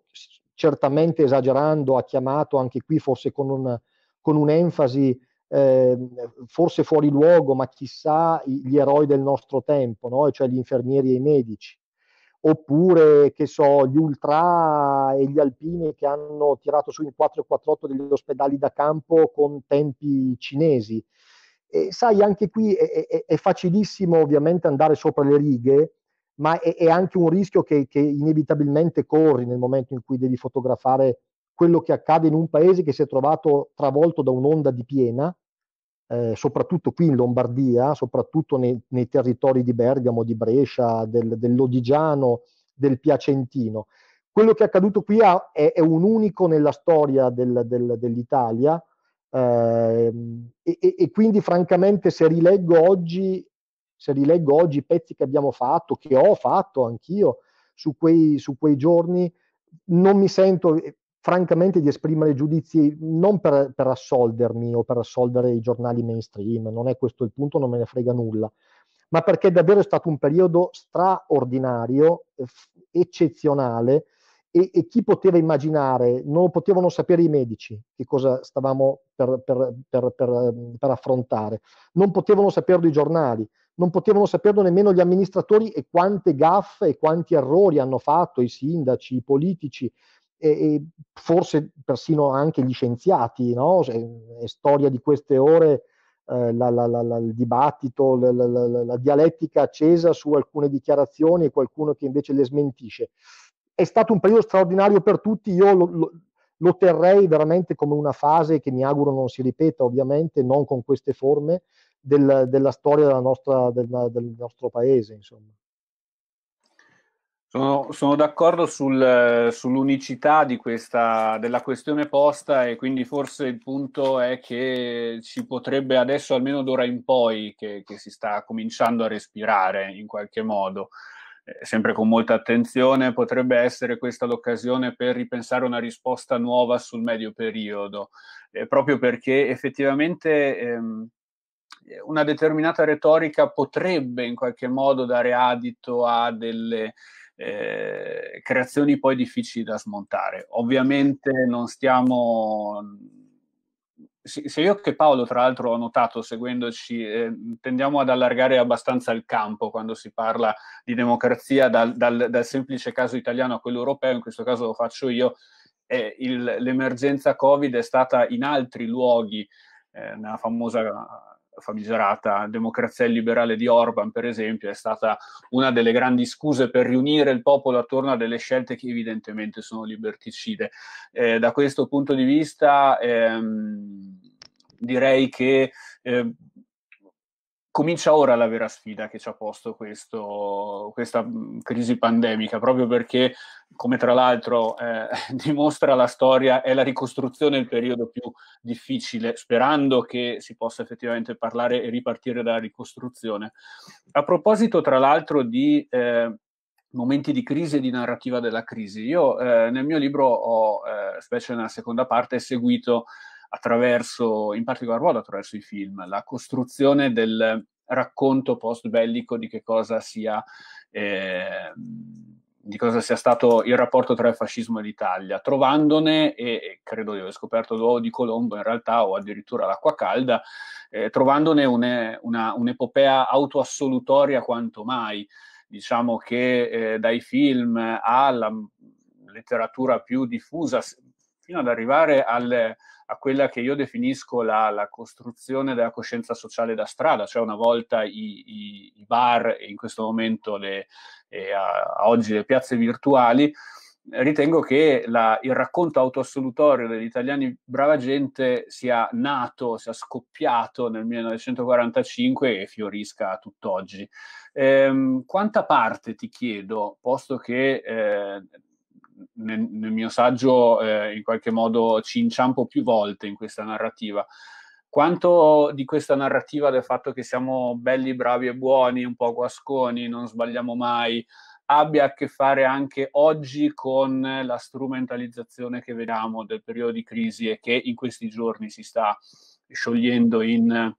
certamente esagerando, ha chiamato anche qui forse con, un, con un'enfasi eh, forse fuori luogo, ma chissà gli eroi del nostro tempo, no? cioè gli infermieri e i medici. Oppure, che so, gli ultra e gli alpini che hanno tirato su in 448 degli ospedali da campo con tempi cinesi. E, sai, anche qui è, è, è facilissimo ovviamente andare sopra le righe, ma è, è anche un rischio che, che inevitabilmente corri nel momento in cui devi fotografare quello che accade in un paese che si è trovato travolto da un'onda di piena eh, soprattutto qui in Lombardia, soprattutto nei, nei, territori di Bergamo, di Brescia, del, dell'Odigiano, del Piacentino. Quello che è accaduto qui ha, è, è, un unico nella storia del, del, dell'Italia eh, e, e, quindi francamente se rileggo, oggi, se rileggo oggi i pezzi che abbiamo fatto, che ho fatto anch'io su quei, su quei giorni, non mi sento, francamente di esprimere giudizi non per, per, assoldermi o per assolvere i giornali mainstream, non è questo il punto, non me ne frega nulla, ma perché davvero è stato un periodo straordinario, eh, eccezionale e, e chi poteva immaginare, non potevano sapere i medici che cosa stavamo per, per, ehm, per affrontare, non potevano saperlo i giornali, non potevano saperlo nemmeno gli amministratori e quante gaffe e quanti errori hanno fatto i sindaci, i politici e, e forse persino anche gli scienziati, no? è, è storia di queste ore eh, la, la, la, il dibattito, la, dialettica accesa su alcune dichiarazioni e qualcuno che invece le smentisce. È stato un periodo straordinario per tutti, io lo, lo, lo terrei veramente come una fase che mi auguro non si ripeta ovviamente, non con queste forme, del, della storia della nostra, del, del nostro paese. Insomma. Sono, sono d'accordo sul, sull'unicità questa, della questione posta e quindi forse il punto è che ci potrebbe adesso, almeno d'ora in poi, che, che si sta cominciando a respirare in qualche modo, eh, sempre con molta attenzione, potrebbe essere questa l'occasione per ripensare una risposta nuova sul medio periodo, eh, proprio perché effettivamente... Ehm, una determinata retorica potrebbe in qualche modo dare adito a delle, eh, creazioni poi difficili da smontare. Ovviamente non stiamo... Se io che Paolo, tra l'altro, ho notato seguendoci, eh, tendiamo ad allargare abbastanza il campo quando si parla di democrazia, dal, dal, dal semplice caso italiano a quello europeo, in questo caso lo faccio io, eh, il, l'emergenza Covid è stata in altri luoghi, eh, nella famosa famigerata democrazia liberale di Orban, per esempio, è stata una delle grandi scuse per riunire il popolo attorno a delle scelte che evidentemente sono liberticide. Eh, da questo punto di vista, ehm, direi che eh, comincia ora la vera sfida che ci ha posto questo, questa mm, crisi pandemica, proprio perché, come tra l'altro eh, (laughs) dimostra la storia, è la ricostruzione il periodo più difficile, sperando che si possa effettivamente parlare e ripartire dalla ricostruzione. A proposito, tra l'altro, di eh, momenti di crisi e di narrativa della crisi, io eh, nel mio libro ho, eh, specie nella seconda parte, seguito attraverso, in particolar modo attraverso i film, la costruzione del racconto post bellico di che cosa sia eh, di cosa sia stato il rapporto tra il fascismo e l'Italia, trovandone, e credo di aver scoperto l'uovo di Colombo in realtà, o addirittura l'acqua calda, eh, trovandone une, una, un'epopea autoassolutoria quanto mai. Diciamo che eh, dai film alla letteratura più diffusa, fino ad arrivare al, a quella che io definisco la, la, costruzione della coscienza sociale da strada, cioè una volta i, i, i bar e in questo momento le, eh, a, a oggi le piazze virtuali, ritengo che la, il racconto autoassolutorio degli italiani brava gente sia nato, sia scoppiato nel 1945 e fiorisca tutt'oggi. Ehm, quanta parte, ti chiedo, posto che eh, nel, nel mio saggio eh, in qualche modo ci inciampo più volte in questa narrativa. Quanto di questa narrativa del fatto che siamo belli, bravi e buoni, un po' guasconi, non sbagliamo mai, abbia a che fare anche oggi con la strumentalizzazione che vediamo del periodo di crisi e che in questi giorni si sta sciogliendo in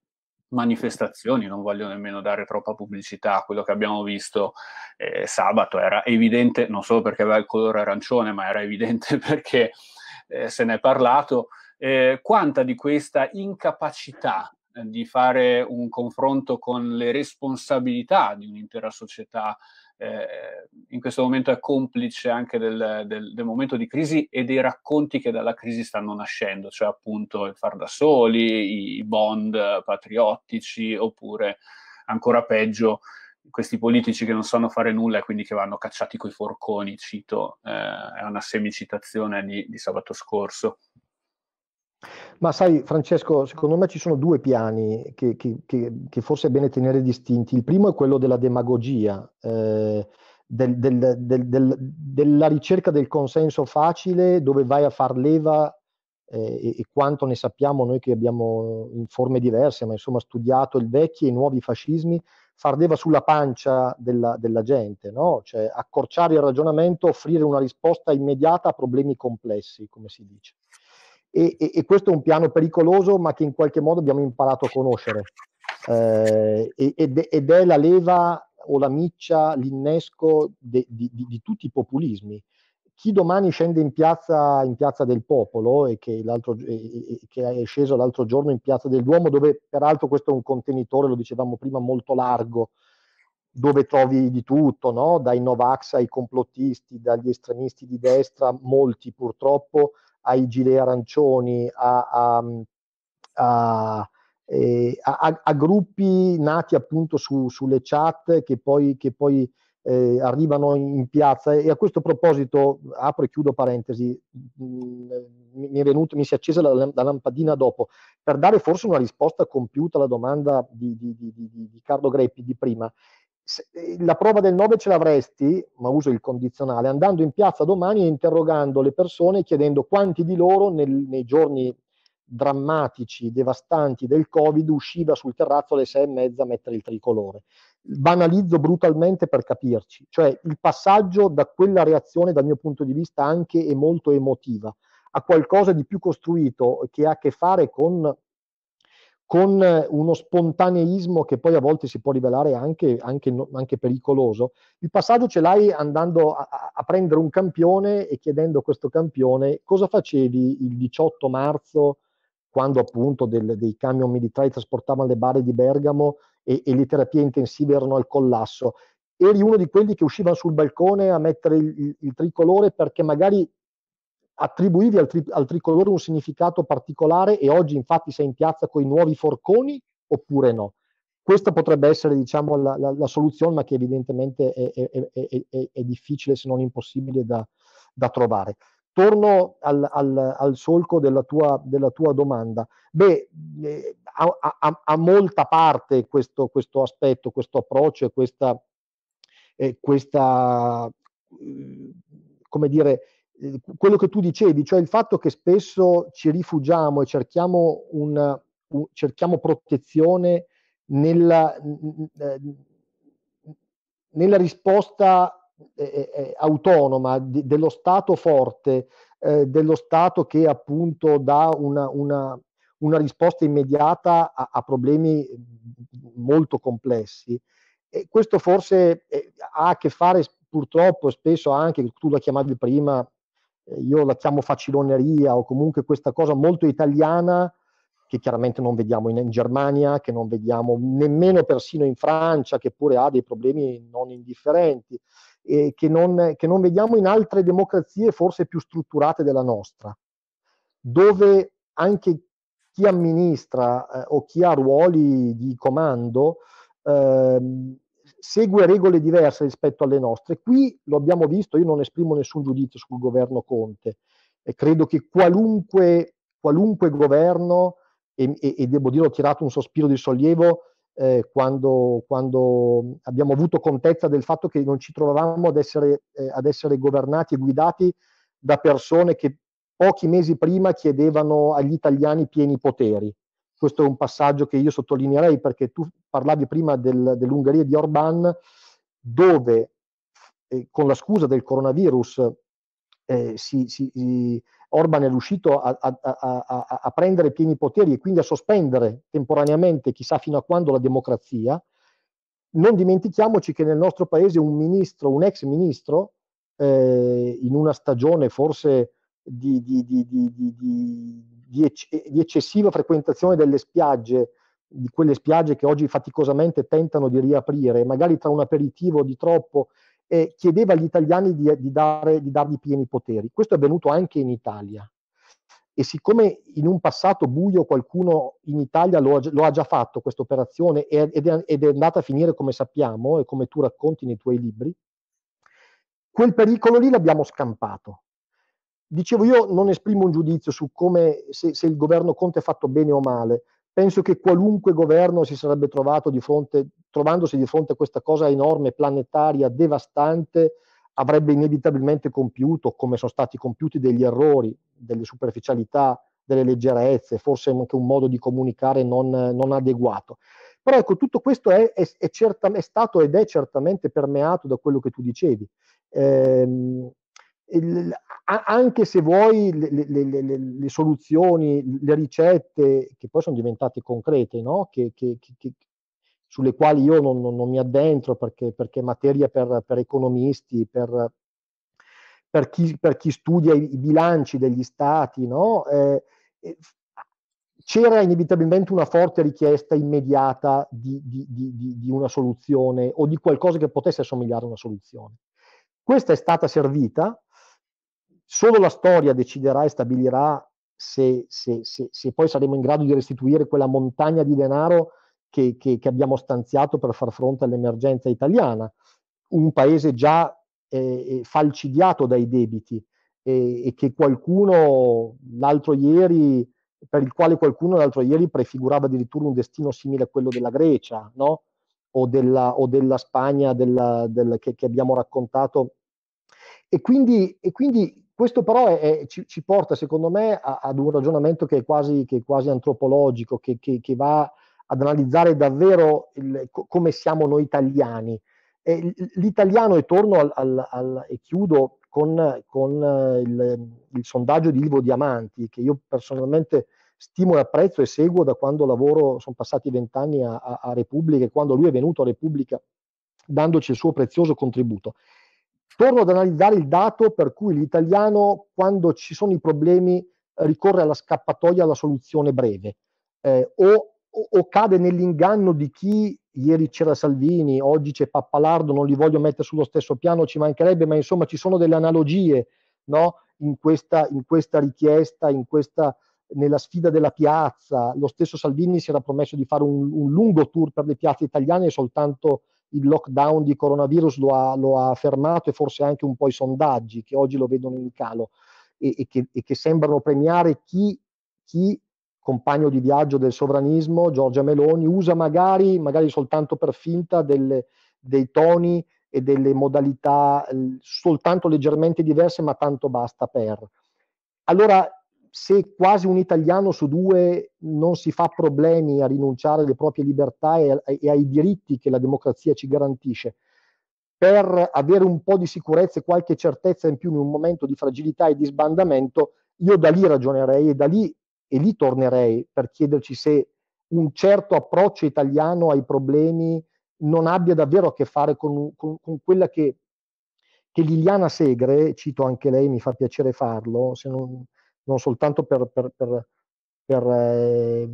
manifestazioni, non voglio nemmeno dare troppa pubblicità, a quello che abbiamo visto eh, sabato era evidente non solo perché aveva il colore arancione, ma era evidente (laughs) perché eh, se ne è parlato, eh, quanta di questa incapacità eh, di fare un confronto con le responsabilità di un'intera società eh, in questo momento è complice anche del, del, del, momento di crisi e dei racconti che dalla crisi stanno nascendo, cioè appunto il far da soli, i bond patriottici oppure ancora peggio questi politici che non sanno fare nulla e quindi che vanno cacciati coi forconi, cito, eh, è una semicitazione di, di sabato scorso. Ma sai, Francesco, secondo me ci sono due piani che, che, che, che forse è bene tenere distinti. Il primo è quello della demagogia, eh, del, del, del, della ricerca del consenso facile, dove vai a far leva eh, e, e, quanto ne sappiamo noi che abbiamo in forme diverse, ma insomma studiato il vecchio e i nuovi fascismi, far leva sulla pancia della, della gente, no? cioè accorciare il ragionamento, offrire una risposta immediata a problemi complessi, come si dice. E, e, e, questo è un piano pericoloso, ma che in qualche modo abbiamo imparato a conoscere. Eh, ed, ed, è la leva o la miccia, l'innesco de, di, di, di, tutti i populismi. Chi domani scende in piazza, in piazza del popolo e che, e che, è sceso l'altro giorno in piazza del Duomo, dove peraltro questo è un contenitore, lo dicevamo prima, molto largo, dove trovi di tutto, no? dai Novax ai complottisti, dagli estremisti di destra, molti purtroppo, ai gilet arancioni, a, a, a, a gruppi nati appunto su, sulle chat che poi, che poi eh, arrivano in piazza. E a questo proposito, apro e chiudo parentesi, mm, mi, è venuto, mi si è accesa la, la, lampadina dopo, per dare forse una risposta compiuta alla domanda di, di, di, di Carlo Greppi di prima se, eh, la prova del 9 ce l'avresti, ma uso il condizionale, andando in piazza domani e interrogando le persone chiedendo quanti di loro nel, nei giorni drammatici, devastanti del Covid usciva sul terrazzo alle sei e mezza a mettere il tricolore. Banalizzo brutalmente per capirci, cioè il passaggio da quella reazione dal mio punto di vista anche è molto emotiva a qualcosa di più costruito che ha a che fare con con eh, uno spontaneismo che poi a volte si può rivelare anche, anche, anche pericoloso. Il passaggio ce l'hai andando a, a, prendere un campione e chiedendo a questo campione cosa facevi il 18 marzo quando appunto del, dei camion militari trasportavano le bare di Bergamo e, e le terapie intensive erano al collasso. Eri uno di quelli che uscivano sul balcone a mettere il, il, il tricolore perché magari attribuivi al, tri- al, tricolore un significato particolare e oggi infatti sei in piazza con i nuovi forconi oppure no? Questa potrebbe essere diciamo, la, la, la soluzione, ma che evidentemente è, è, è, è difficile se non impossibile da, da trovare. Torno al, al, al solco della tua, della tua, domanda. Beh, eh, a, a, molta parte questo, questo, aspetto, questo approccio e questa, eh, questa come dire, Ehm, quello che tu dicevi, cioè il fatto che spesso ci rifugiamo e cerchiamo, una, un, cerchiamo protezione nella, ehm, nella risposta eh, eh, eh, autonoma di, dello Stato forte, eh, dello Stato che appunto dà una, una, una risposta immediata a, a, problemi mm, molto complessi. E questo forse eh, ha a che fare purtroppo spesso anche, tu la chiamavi prima, eh, io la chiamo faciloneria o comunque questa cosa molto italiana che chiaramente non vediamo in, in, Germania, che non vediamo nemmeno persino in Francia, che pure ha dei problemi non indifferenti, e che non, che non vediamo in altre democrazie forse più strutturate della nostra, dove anche chi amministra eh, o chi ha ruoli di comando eh, segue regole diverse rispetto alle nostre. Qui lo abbiamo visto, io non esprimo nessun giudizio sul governo Conte e credo che qualunque, qualunque governo, e, e, e, devo dire ho tirato un sospiro di sollievo eh, quando, quando, abbiamo avuto contezza del fatto che non ci trovavamo ad essere, eh, ad essere governati e guidati da persone che pochi mesi prima chiedevano agli italiani pieni poteri questo è un passaggio che io sottolineerei perché tu parlavi prima del, dell'Ungheria di Orban, dove eh, con la scusa del coronavirus eh, si, si, Orban è riuscito a, a, a, a, prendere pieni poteri e quindi a sospendere temporaneamente, chissà fino a quando, la democrazia. Non dimentichiamoci che nel nostro paese un ministro, un ex ministro, eh, in una stagione forse di, di, di, di di, ec- di eccessiva frequentazione delle spiagge, di quelle spiagge che oggi faticosamente tentano di riaprire, magari tra un aperitivo di troppo, e chiedeva agli italiani di, di, dare, di dargli pieni poteri. Questo è avvenuto anche in Italia. E siccome in un passato buio qualcuno in Italia lo, lo ha già fatto questa operazione ed ed è andata a finire come sappiamo e come tu racconti nei tuoi libri, quel pericolo lì l'abbiamo scampato. Dicevo, io non esprimo un giudizio su come se, se il governo Conte ha fatto bene o male. Penso che qualunque governo si sarebbe trovato di fronte, trovandosi di fronte a questa cosa enorme, planetaria, devastante, avrebbe inevitabilmente compiuto, come sono stati compiuti, degli errori, delle superficialità, delle leggerezze, forse anche un modo di comunicare non, non adeguato. Però ecco, tutto questo è, è, è, certa, è, stato ed è certamente permeato da quello che tu dicevi. Eh, anche se vuoi le, le, le, le, soluzioni, le ricette che poi sono diventate concrete, no? che, che, che, sulle quali io non, non, non mi addentro perché, perché è materia per, per economisti, per, per, chi, per, chi, studia i, bilanci degli stati, no? eh, c'era inevitabilmente una forte richiesta immediata di, di, di, di una soluzione o di qualcosa che potesse assomigliare a una soluzione. Questa è stata servita Solo la storia deciderà e stabilirà se, se, se, se poi saremo in grado di restituire quella montagna di denaro che, che, che abbiamo stanziato per far fronte all'emergenza italiana. Un paese già eh, eh falcidiato dai debiti eh, e che qualcuno l'altro ieri per il quale qualcuno l'altro ieri prefigurava addirittura un destino simile a quello della Grecia, no? o, della, o della, Spagna della, della, che, che, abbiamo raccontato. E quindi, e quindi questo però è, è, ci, ci, porta, secondo me, a, ad un ragionamento che è quasi, che è quasi antropologico, che, che, che, va ad analizzare davvero il, come siamo noi italiani. E l'italiano, e torno al, al, al, e chiudo con, con eh, il, il, sondaggio di Ivo Diamanti, che io personalmente stimo e apprezzo e seguo da quando lavoro, sono passati vent'anni a, a, a Repubblica, e quando lui è venuto a Repubblica dandoci il suo prezioso contributo. Torno ad analizzare il dato per cui l'italiano, quando ci sono i problemi, ricorre alla scappatoia, alla soluzione breve, eh, o, o, cade nell'inganno di chi ieri c'era Salvini, oggi c'è Pappalardo, non li voglio mettere sullo stesso piano, ci mancherebbe, ma insomma ci sono delle analogie no? in, questa, in questa richiesta, in questa nella sfida della piazza, lo stesso Salvini si era promesso di fare un, un lungo tour per le piazze italiane soltanto il lockdown di coronavirus lo ha, lo ha, fermato e forse anche un po' i sondaggi che oggi lo vedono in calo e, e, che, e che, sembrano premiare chi, chi, compagno di viaggio del sovranismo, Giorgia Meloni, usa magari, magari soltanto per finta delle, dei toni e delle modalità soltanto leggermente diverse, ma tanto basta per. Allora se quasi un italiano su due non si fa problemi a rinunciare alle proprie libertà e, e, ai diritti che la democrazia ci garantisce, per avere un po' di sicurezza e qualche certezza in più in un momento di fragilità e di sbandamento, io da lì ragionerei e da lì, e lì tornerei per chiederci se un certo approccio italiano ai problemi non abbia davvero a che fare con, con, con quella che, che Liliana Segre, cito anche lei, mi fa piacere farlo, se non, non soltanto per, per, per, per eh,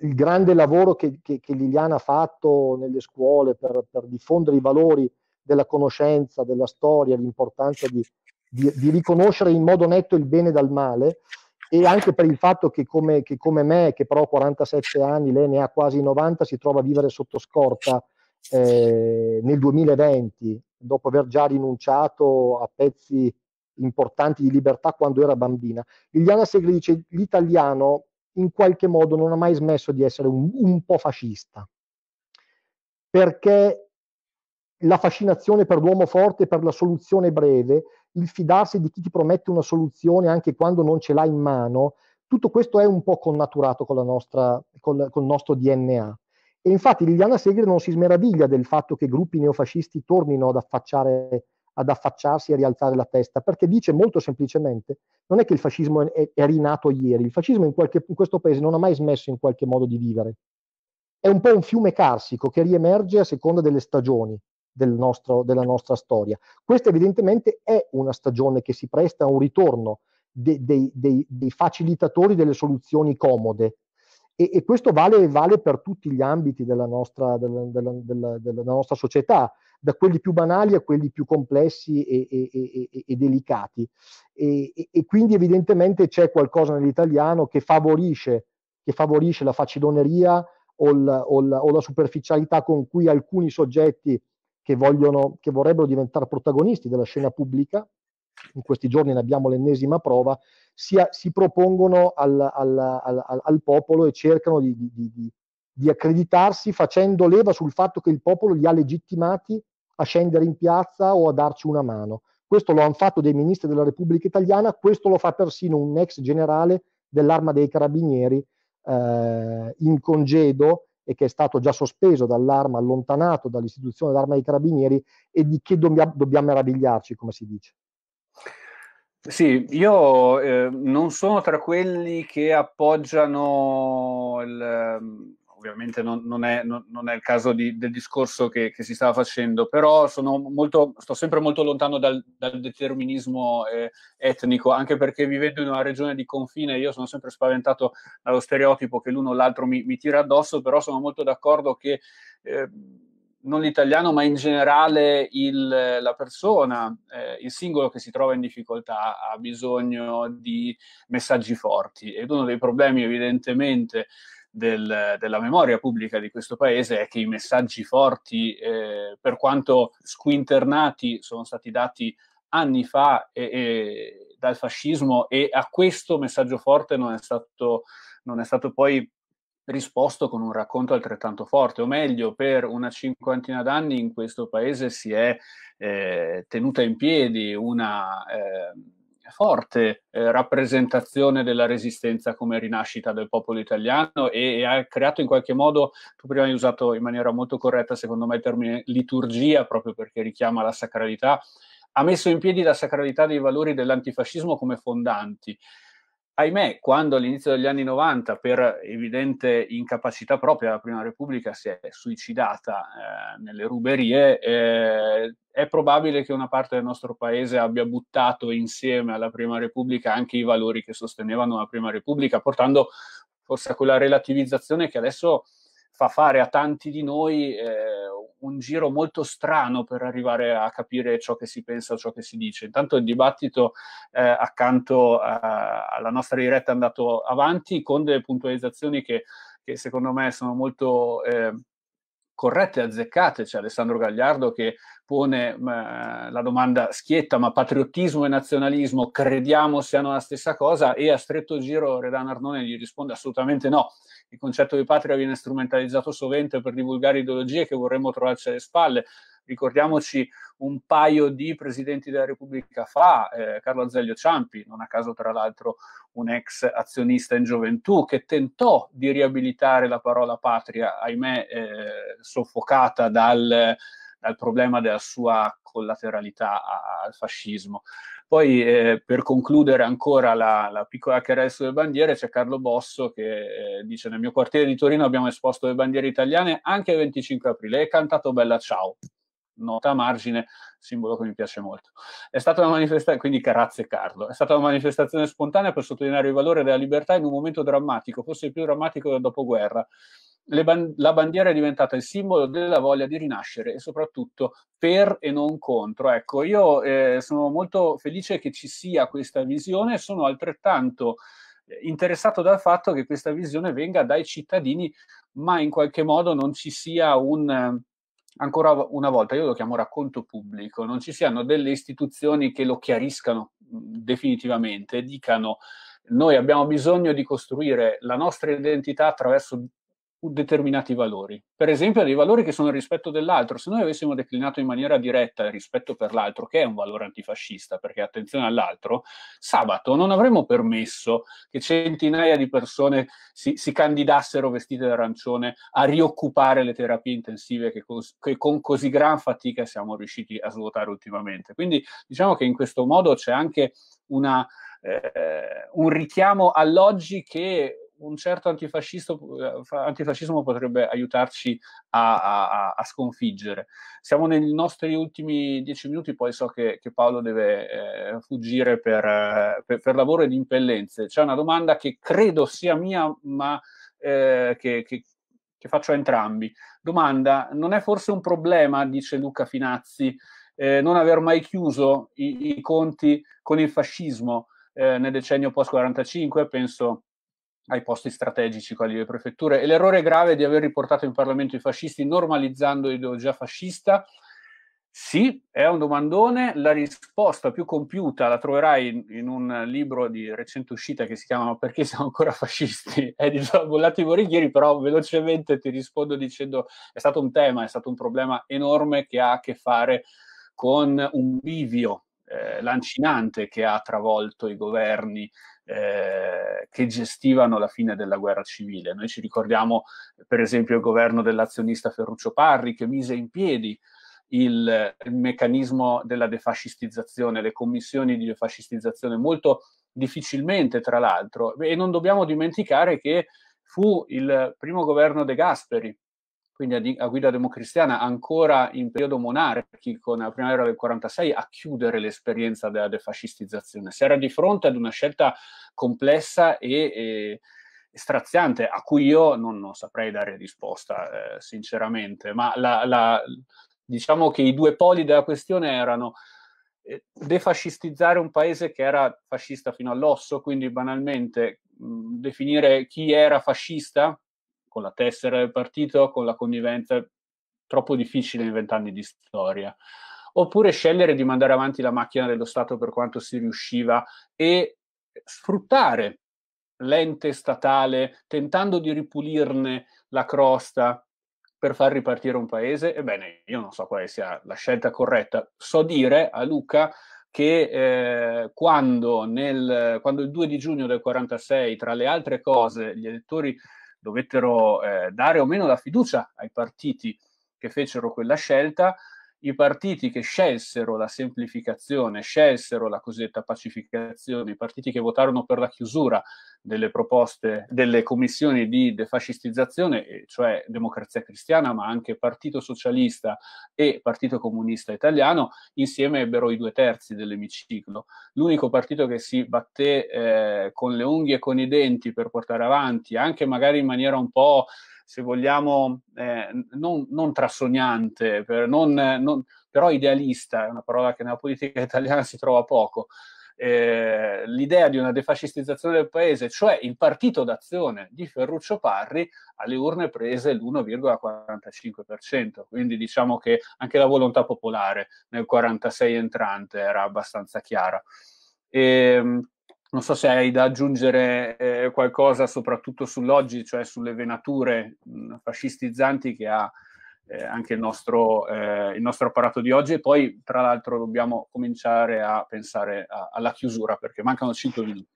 il grande lavoro che, che, che, Liliana ha fatto nelle scuole per, diffondere i valori della conoscenza, della storia, l'importanza di, di, di, riconoscere in modo netto il bene dal male e anche per il fatto che come, che come me, che però ho 47 anni, lei ne ha quasi 90, si trova a vivere sotto scorta eh, nel 2020, dopo aver già rinunciato a pezzi importanti di libertà quando era bambina. Liliana Segre dice l'italiano in qualche modo non ha mai smesso di essere un, un po' fascista, perché la fascinazione per l'uomo forte, per la soluzione breve, il fidarsi di chi ti promette una soluzione anche quando non ce l'ha in mano, tutto questo è un po' connaturato con, nostra, con, con il nostro DNA. E infatti Liliana Segre non si smeraviglia del fatto che gruppi neofascisti tornino ad affacciare ad affacciarsi e rialzare la testa, perché dice molto semplicemente, non è che il fascismo è, è rinato ieri, il fascismo in, qualche, in questo paese non ha mai smesso in qualche modo di vivere. È un po' un fiume carsico che riemerge a seconda delle stagioni, del nostro, della nostra storia. Questa evidentemente è una stagione che si presta a un ritorno de, de, dei facilitatori delle soluzioni comode, e, e questo vale, vale, per tutti gli ambiti della nostra, della, della, della, nostra società, da quelli più banali a quelli più complessi e, e, e, e delicati. E, quindi evidentemente c'è qualcosa nell'italiano che favorisce, che favorisce la faciloneria o, la, o la, o la superficialità con cui alcuni soggetti che, vogliono, che vorrebbero diventare protagonisti della scena pubblica in questi giorni ne abbiamo l'ennesima prova, sia, si propongono al, al, al, al, popolo e cercano di, di, di, di, accreditarsi facendo leva sul fatto che il popolo li ha legittimati a scendere in piazza o a darci una mano. Questo lo hanno fatto dei ministri della Repubblica Italiana, questo lo fa persino un ex generale dell'arma dei carabinieri eh, in congedo e che è stato già sospeso dall'arma, allontanato dall'istituzione dell'arma dei carabinieri e di che dobbia, dobbiamo meravigliarci, come si dice. Sì, io eh, non sono tra quelli che appoggiano il, ehm, ovviamente non, non, è, non, non, è, il caso di, del discorso che, che, si stava facendo, però molto, sto sempre molto lontano dal, dal determinismo eh, etnico, anche perché vivendo in una regione di confine io sono sempre spaventato dallo stereotipo che l'uno o l'altro mi, mi tira addosso, però sono molto d'accordo che... Eh, non l'italiano, ma in generale il, la persona, eh, il singolo che si trova in difficoltà ha bisogno di messaggi forti ed uno dei problemi evidentemente del, della memoria pubblica di questo paese è che i messaggi forti, eh, per quanto squinternati, sono stati dati anni fa e, e, dal fascismo e a questo messaggio forte non è stato, non è stato poi risposto con un racconto altrettanto forte, o meglio, per una cinquantina d'anni in questo paese si è eh, tenuta in piedi una eh, forte eh, rappresentazione della resistenza come rinascita del popolo italiano e, e, ha creato in qualche modo, tu prima hai usato in maniera molto corretta secondo me il termine liturgia proprio perché richiama la sacralità, ha messo in piedi la sacralità dei valori dell'antifascismo come fondanti ahimè, quando all'inizio degli anni 90, per evidente incapacità propria, la Prima Repubblica si è suicidata eh, nelle ruberie, eh, è probabile che una parte del nostro paese abbia buttato insieme alla Prima Repubblica anche i valori che sostenevano la Prima Repubblica, portando forse a quella relativizzazione che adesso fa fare a tanti di noi. Eh, un giro molto strano per arrivare a capire ciò che si pensa, ciò che si dice. Intanto il dibattito eh, accanto a, eh, alla nostra diretta è andato avanti con delle puntualizzazioni che, che secondo me sono molto... Eh, corrette e azzeccate. C'è Alessandro Gagliardo che pone eh, la domanda schietta, ma patriottismo e nazionalismo crediamo siano la stessa cosa? E a stretto giro Redano Arnone gli risponde assolutamente no. Il concetto di patria viene strumentalizzato sovente per divulgare ideologie che vorremmo trovarci alle spalle ricordiamoci un paio di presidenti della Repubblica fa, eh, Carlo Azeglio Ciampi, non a caso tra l'altro un ex azionista in gioventù, che tentò di riabilitare la parola patria, ahimè eh, soffocata dal, dal problema della sua collateralità al fascismo. Poi eh, per concludere ancora la, la piccola querela sulle bandiere c'è Carlo Bosso che eh, dice nel mio quartiere di Torino abbiamo esposto le bandiere italiane anche il 25 aprile e cantato Bella Ciao nota a margine, simbolo che mi piace molto. È stata una manifestazione, quindi Carazze Carlo, è stata una manifestazione spontanea per sottolineare il valore della libertà in un momento drammatico, forse il più drammatico del dopoguerra. Ban- la bandiera è diventata il simbolo della voglia di rinascere e soprattutto per e non contro. Ecco, io eh, sono molto felice che ci sia questa visione, sono altrettanto eh, interessato dal fatto che questa visione venga dai cittadini, ma in qualche modo non ci sia un ancora una volta, io lo chiamo racconto pubblico, non ci siano delle istituzioni che lo chiariscano mhmm, definitivamente, dicano noi abbiamo bisogno di costruire la nostra identità attraverso determinati valori, per esempio dei valori che sono il rispetto dell'altro, se noi avessimo declinato in maniera diretta il rispetto per l'altro, che è un valore antifascista, perché attenzione all'altro, sabato non avremmo permesso che centinaia di persone si, si candidassero vestite d'arancione a rioccupare le terapie intensive che, cos, che con così gran fatica siamo riusciti a svuotare ultimamente. Quindi diciamo che in questo modo c'è anche una... Eh, un richiamo all'oggi che un certo eh, antifascismo potrebbe aiutarci a, a, a, sconfiggere. Siamo nei nostri ultimi dieci minuti, poi so che, che Paolo deve eh, fuggire per, eh, per, per, lavoro ed impellenze. C'è una domanda che credo sia mia, ma eh, che, che, che faccio a entrambi. Domanda, non è forse un problema, dice Luca Finazzi, eh, non aver mai chiuso i, i, conti con il fascismo eh, nel decennio post 45, penso ai posti strategici, quali le prefetture, e l'errore grave di aver riportato in Parlamento i fascisti normalizzando l'ideologia fascista. Sì, è un domandone, la risposta più compiuta la troverai in, in un libro di recente uscita che si chiama Perché siamo ancora fascisti? (laughs) È di Bollati Borighieri, però velocemente ti rispondo dicendo è stato un tema, è stato un problema enorme che ha a che fare con un bivio eh, lancinante che ha travolto i governi eh, che gestivano la fine della guerra civile. Noi ci ricordiamo per esempio il governo dell'azionista Ferruccio Parri che mise in piedi il, il meccanismo della defascistizzazione, le commissioni di defascistizzazione molto difficilmente tra l'altro e non dobbiamo dimenticare che fu il primo governo De Gasperi quindi a, guida democristiana, ancora in periodo monarchico, nella primavera del 46, a chiudere l'esperienza della defascistizzazione. Si era di fronte ad una scelta complessa e, e straziante, a cui io non, non saprei dare risposta, eh, sinceramente, ma la, la, diciamo che i due poli della questione erano eh, defascistizzare un paese che era fascista fino all'osso, quindi banalmente mh, definire chi era fascista con la tessera del partito, con la connivenza, troppo difficile in vent'anni di storia. Oppure scegliere di mandare avanti la macchina dello Stato per quanto si riusciva e sfruttare l'ente statale tentando di ripulirne la crosta per far ripartire un paese? Ebbene, io non so quale sia la scelta corretta. So dire a Luca che eh, quando, nel, quando il 2 di giugno del 46, tra le altre cose, gli elettori dovettero eh, dare o meno la fiducia ai partiti che fecero quella scelta, i partiti che scelsero la semplificazione, scelsero la cosiddetta pacificazione, i partiti che votarono per la chiusura delle proposte delle commissioni di defascistizzazione, cioè Democrazia Cristiana, ma anche Partito Socialista e Partito Comunista Italiano, insieme ebbero i due terzi dell'emiciclo. L'unico partito che si batté eh, con le unghie e con i denti per portare avanti, anche magari in maniera un po' se vogliamo, eh, non, non, trasognante, per, non, non, però idealista, è una parola che nella politica (laughs) italiana si trova poco, eh, l'idea di una defascistizzazione del paese, cioè il partito d'azione di Ferruccio Parri alle urne prese l'1,45%, quindi diciamo che anche la volontà popolare nel 46 entrante era abbastanza chiara. E, ehm, non so se hai da aggiungere eh, qualcosa soprattutto sull'oggi, cioè sulle venature mh, mm, fascistizzanti che ha eh, anche il nostro, eh, il nostro, apparato di oggi e poi tra l'altro dobbiamo cominciare a pensare a, alla chiusura perché mancano 5 minuti.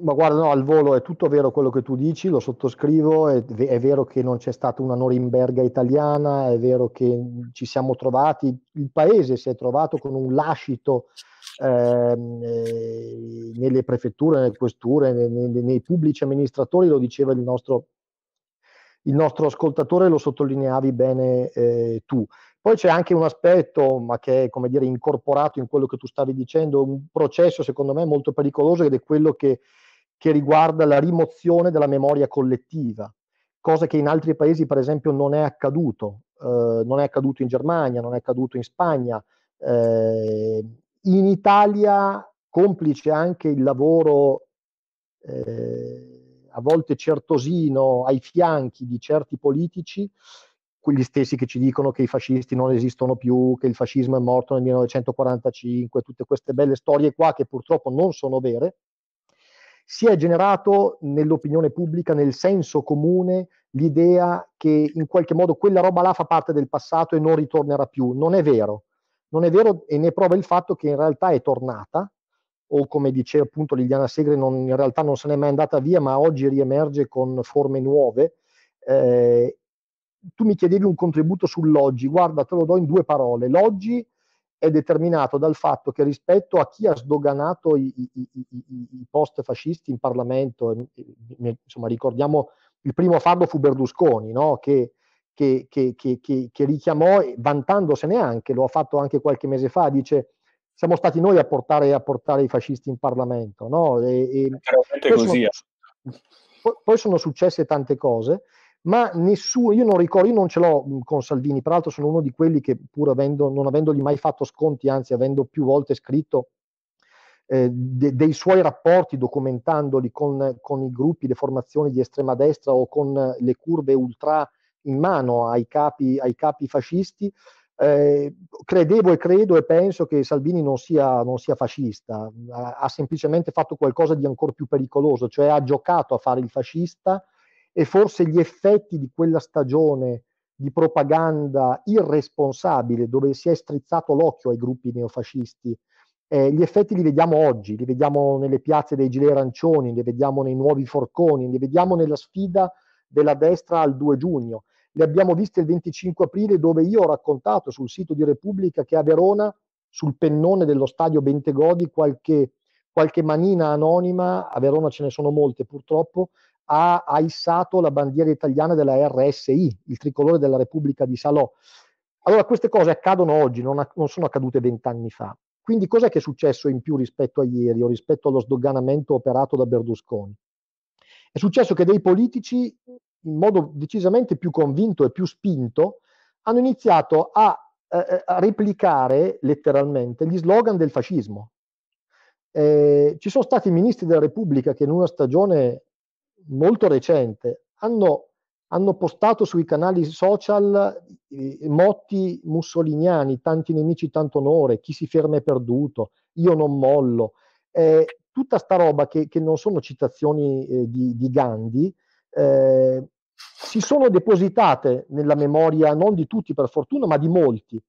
Ma guarda, no, al volo è tutto vero quello che tu dici, lo sottoscrivo, è, è, vero che non c'è stata una Norimberga italiana, è vero che ci siamo trovati, il paese si è trovato con un lascito Ehm, eh, nelle prefetture, nelle questure, nei, nei, nei, pubblici amministratori, lo diceva il nostro, il nostro ascoltatore, lo sottolineavi bene eh, tu. Poi c'è anche un aspetto, ma che è come dire incorporato in quello che tu stavi dicendo, un processo secondo me molto pericoloso ed è quello che, che riguarda la rimozione della memoria collettiva, cosa che in altri paesi per esempio non è accaduto, eh, non è accaduto in Germania, non è accaduto in Spagna, eh, in Italia, complice anche il lavoro eh, a volte certosino ai fianchi di certi politici, quegli stessi che ci dicono che i fascisti non esistono più, che il fascismo è morto nel 1945, tutte queste belle storie qua che purtroppo non sono vere, si è generato nell'opinione pubblica, nel senso comune, l'idea che in qualche modo quella roba là fa parte del passato e non ritornerà più. Non è vero non è vero e ne prova il fatto che in realtà è tornata, o come diceva appunto Liliana Segre, non, in realtà non se n'è mai andata via, ma oggi riemerge con forme nuove. Eh, tu mi chiedevi un contributo sull'oggi, guarda, te lo do in due parole. L'oggi è determinato dal fatto che rispetto a chi ha sdoganato i, i, i, i post fascisti in Parlamento, insomma ricordiamo il primo a farlo fu Berlusconi, no? che che, che, che, che richiamò vantandosene anche, lo ha fatto anche qualche mese fa, dice siamo stati noi a portare, a portare i fascisti in Parlamento. No? E, e eh, poi, sono, eh. poi, sono, successe tante cose, ma nessuno, io non ricordo, io non ce l'ho con Salvini, peraltro sono uno di quelli che pur avendo, non avendogli mai fatto sconti, anzi avendo più volte scritto eh, de, dei suoi rapporti documentandoli con, con, i gruppi, le formazioni di estrema destra o con le curve ultra in mano ai capi, ai capi fascisti. Eh, credevo e credo e penso che Salvini non sia, non sia fascista, ha, ha, semplicemente fatto qualcosa di ancora più pericoloso, cioè ha giocato a fare il fascista e forse gli effetti di quella stagione di propaganda irresponsabile dove si è strizzato l'occhio ai gruppi neofascisti eh, gli effetti li vediamo oggi, li vediamo nelle piazze dei gilet arancioni, li vediamo nei nuovi forconi, li vediamo nella sfida della destra al 2 giugno le abbiamo viste il 25 aprile dove io ho raccontato sul sito di Repubblica che a Verona, sul pennone dello stadio Bentegodi, qualche, qualche manina anonima, a Verona ce ne sono molte purtroppo, ha aissato la bandiera italiana della RSI, il tricolore della Repubblica di Salò. Allora queste cose accadono oggi, non, non sono accadute vent'anni fa. Quindi cos'è che è successo in più rispetto a ieri o rispetto allo sdoganamento operato da Berlusconi? È successo che dei politici in modo decisamente più convinto e più spinto, hanno iniziato a, eh, eh, a replicare letteralmente gli slogan del fascismo. Eh, ci sono stati ministri della Repubblica che in una stagione molto recente hanno, hanno postato sui canali social eh, motti mussoliniani, tanti nemici, tanto onore, chi si ferma è perduto, io non mollo. Eh, tutta sta roba che, che non sono citazioni eh, di, di Gandhi, eh, si sono depositate nella memoria non di tutti per fortuna, ma di molti.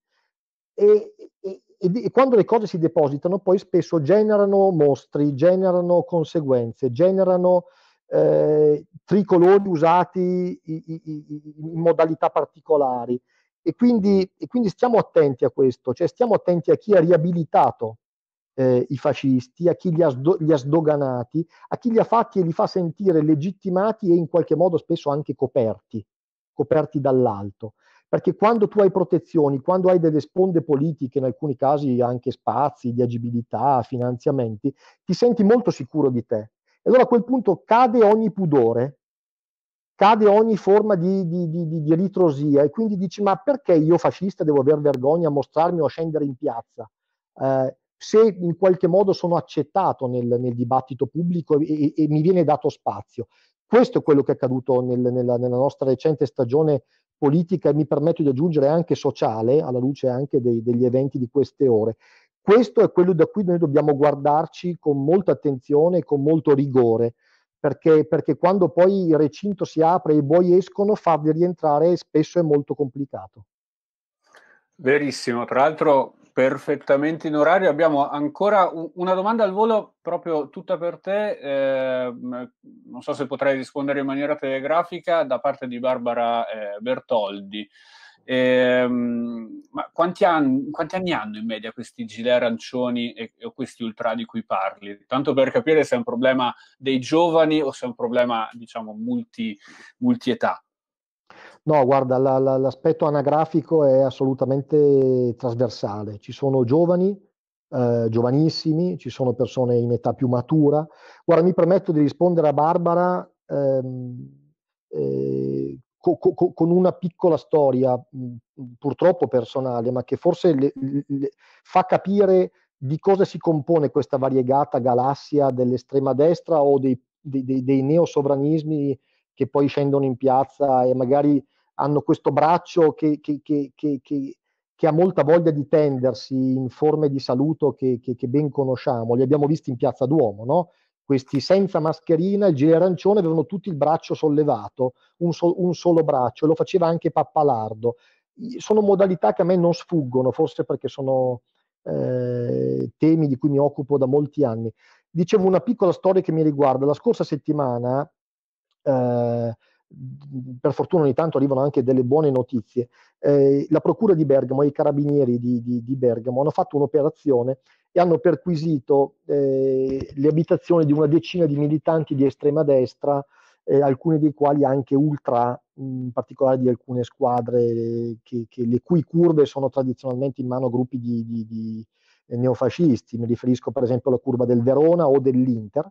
E, e, e, quando le cose si depositano, poi spesso generano mostri, generano conseguenze, generano eh, tricolori usati in modalità particolari. E quindi, e quindi stiamo attenti a questo, cioè stiamo attenti a chi ha riabilitato eh, i fascisti, a chi li ha, sdo- li ha, sdoganati, a chi li ha fatti e li fa sentire legittimati e in qualche modo spesso anche coperti, coperti dall'alto. Perché quando tu hai protezioni, quando hai delle sponde politiche, in alcuni casi anche spazi di agibilità, finanziamenti, ti senti molto sicuro di te. E allora a quel punto cade ogni pudore, cade ogni forma di, di, di, di ritrosia e quindi dici ma perché io fascista devo aver vergogna a mostrarmi o a scendere in piazza? Eh, se in qualche modo sono accettato nel, nel dibattito pubblico e, e, mi viene dato spazio. Questo è quello che è accaduto nel, nella, nella, nostra recente stagione politica e mi permetto di aggiungere anche sociale, alla luce anche dei, degli eventi di queste ore. Questo è quello da cui noi dobbiamo guardarci con molta attenzione e con molto rigore, perché, perché quando poi il recinto si apre e i buoi escono, farli rientrare spesso è molto complicato. Verissimo, tra l'altro perfettamente in orario. Abbiamo ancora una domanda al volo, proprio tutta per te. Eh, non so se potrai rispondere in maniera telegrafica da parte di Barbara eh, Bertoldi. Eh, ma quanti, an- quanti, anni hanno in media questi gilet arancioni e-, e, questi ultra di cui parli? Tanto per capire se è un problema dei giovani o se è un problema, diciamo, multi, multietà. No, guarda, la, la, l'aspetto anagrafico è assolutamente trasversale. Ci sono giovani, eh, giovanissimi, ci sono persone in età più matura. Guarda, mi permetto di rispondere a Barbara ehm, eh, co- co- con una piccola storia, mh, mm, purtroppo personale, ma che forse le, le fa capire di cosa si compone questa variegata galassia dell'estrema destra o dei, dei, dei, dei neosovranismi che poi scendono in piazza e magari hanno questo braccio che, che, che, che ha molta voglia di tendersi in forme di saluto che, ben conosciamo. Li abbiamo visti in piazza Duomo, no? Questi senza mascherina, il giro arancione, avevano tutti il braccio sollevato, un, sol, un solo braccio, e lo faceva anche Pappalardo. Sono modalità che a me non sfuggono, forse perché sono eh, temi di cui mi occupo da molti anni. Dicevo una piccola storia che mi riguarda. La scorsa settimana eh, per fortuna ogni tanto arrivano anche delle buone notizie. Eh, la Procura di Bergamo e i carabinieri di, di, di, Bergamo hanno fatto un'operazione e hanno perquisito eh, le abitazioni di una decina di militanti di estrema destra, eh, alcuni dei quali anche ultra, in particolare di alcune squadre che, che le cui curve sono tradizionalmente in mano a gruppi di, di neofascisti. Mi riferisco per esempio alla curva del Verona o dell'Inter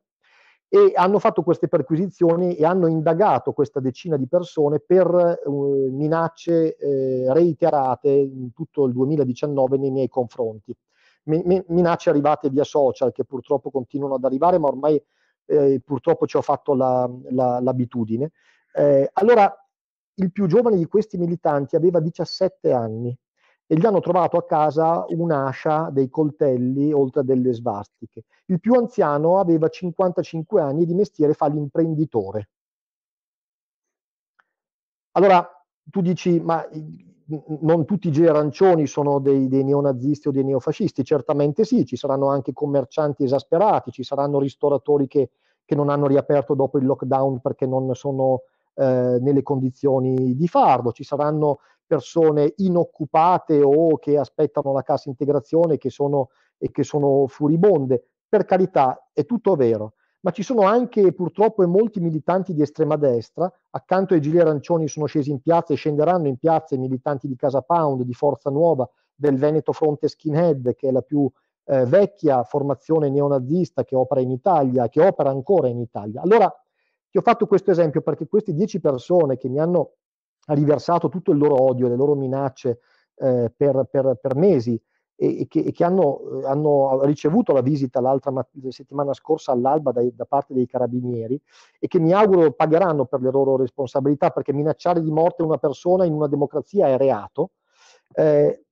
e hanno fatto queste perquisizioni e hanno indagato questa decina di persone per uh, minacce eh, reiterate in tutto il 2019 nei miei confronti. Mi, mi, minacce arrivate via social che purtroppo continuano ad arrivare, ma ormai eh, purtroppo ci ho fatto la, la, l'abitudine. Eh, allora, il più giovane di questi militanti aveva 17 anni e gli hanno trovato a casa un'ascia, dei coltelli, oltre a delle svastiche. Il più anziano aveva 55 anni e di mestiere fa l'imprenditore. Allora, tu dici, ma non tutti i gerancioni sono dei, dei, neonazisti o dei neofascisti, certamente sì, ci saranno anche commercianti esasperati, ci saranno ristoratori che, che non hanno riaperto dopo il lockdown perché non sono eh, nelle condizioni di farlo, ci saranno persone inoccupate o che aspettano la cassa integrazione che sono, e che sono furibonde. Per carità, è tutto vero, ma ci sono anche purtroppo molti militanti di estrema destra, accanto ai gili arancioni sono scesi in piazza e scenderanno in piazza i militanti di Casa Pound, di Forza Nuova, del Veneto Fronte Skinhead, che è la più eh, vecchia formazione neonazista che opera in Italia, che opera ancora in Italia. Allora, ti ho fatto questo esempio perché queste dieci persone che mi hanno riversato tutto il loro odio, le loro minacce eh, per, per, per, mesi e, e che, e che hanno, eh, hanno, ricevuto la visita l'altra settimana scorsa all'alba dai, da parte dei carabinieri e che mi auguro pagheranno per le loro responsabilità perché minacciare di morte una persona in una democrazia è reato. Eh,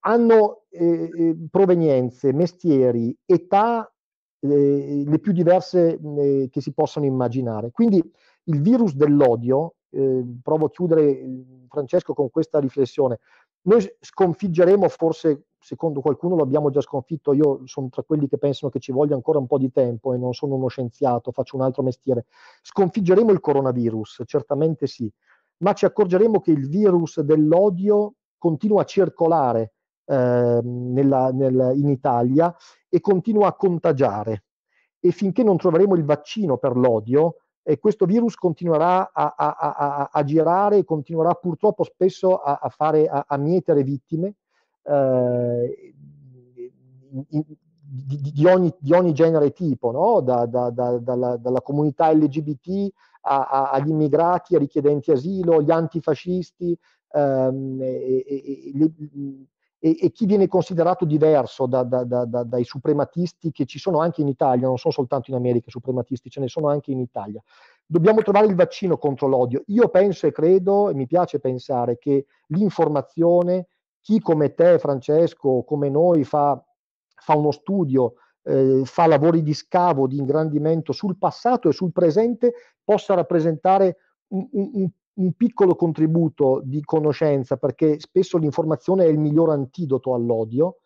hanno eh, eh provenienze, mestieri, età eh, le più diverse eh, che si possano immaginare. Quindi il virus dell'odio Ehm, provo a chiudere ehm, Francesco con questa riflessione. Noi sconfiggeremo forse, secondo qualcuno lo abbiamo già sconfitto, io sono tra quelli che pensano che ci voglia ancora un po' di tempo e non sono uno scienziato, faccio un altro mestiere. Sconfiggeremo il coronavirus, certamente sì, ma ci accorgeremo che il virus dell'odio continua a circolare eh, nella, nel, in Italia e continua a contagiare. E finché non troveremo il vaccino per l'odio, eh, questo virus continuerà a, a, a, a, girare e continuerà purtroppo spesso a, fare, mietere vittime eh, in, di, di, ogni, di, ogni, genere e tipo, no? da, da, da, dalla, dalla, comunità LGBT agli immigrati, ai richiedenti asilo, agli antifascisti, ehm, e, e, le, e, e chi viene considerato diverso da, da, da, dai suprematisti che ci sono anche in Italia, non sono soltanto in America i suprematisti, ce ne sono anche in Italia. Dobbiamo trovare il vaccino contro l'odio. Io penso e credo, e mi piace pensare, che l'informazione, chi come te Francesco, come noi fa, fa uno studio, eh, fa lavori di scavo, di ingrandimento sul passato e sul presente, possa rappresentare un, un, un un piccolo contributo di conoscenza, perché spesso l'informazione è il miglior antidoto all'odio,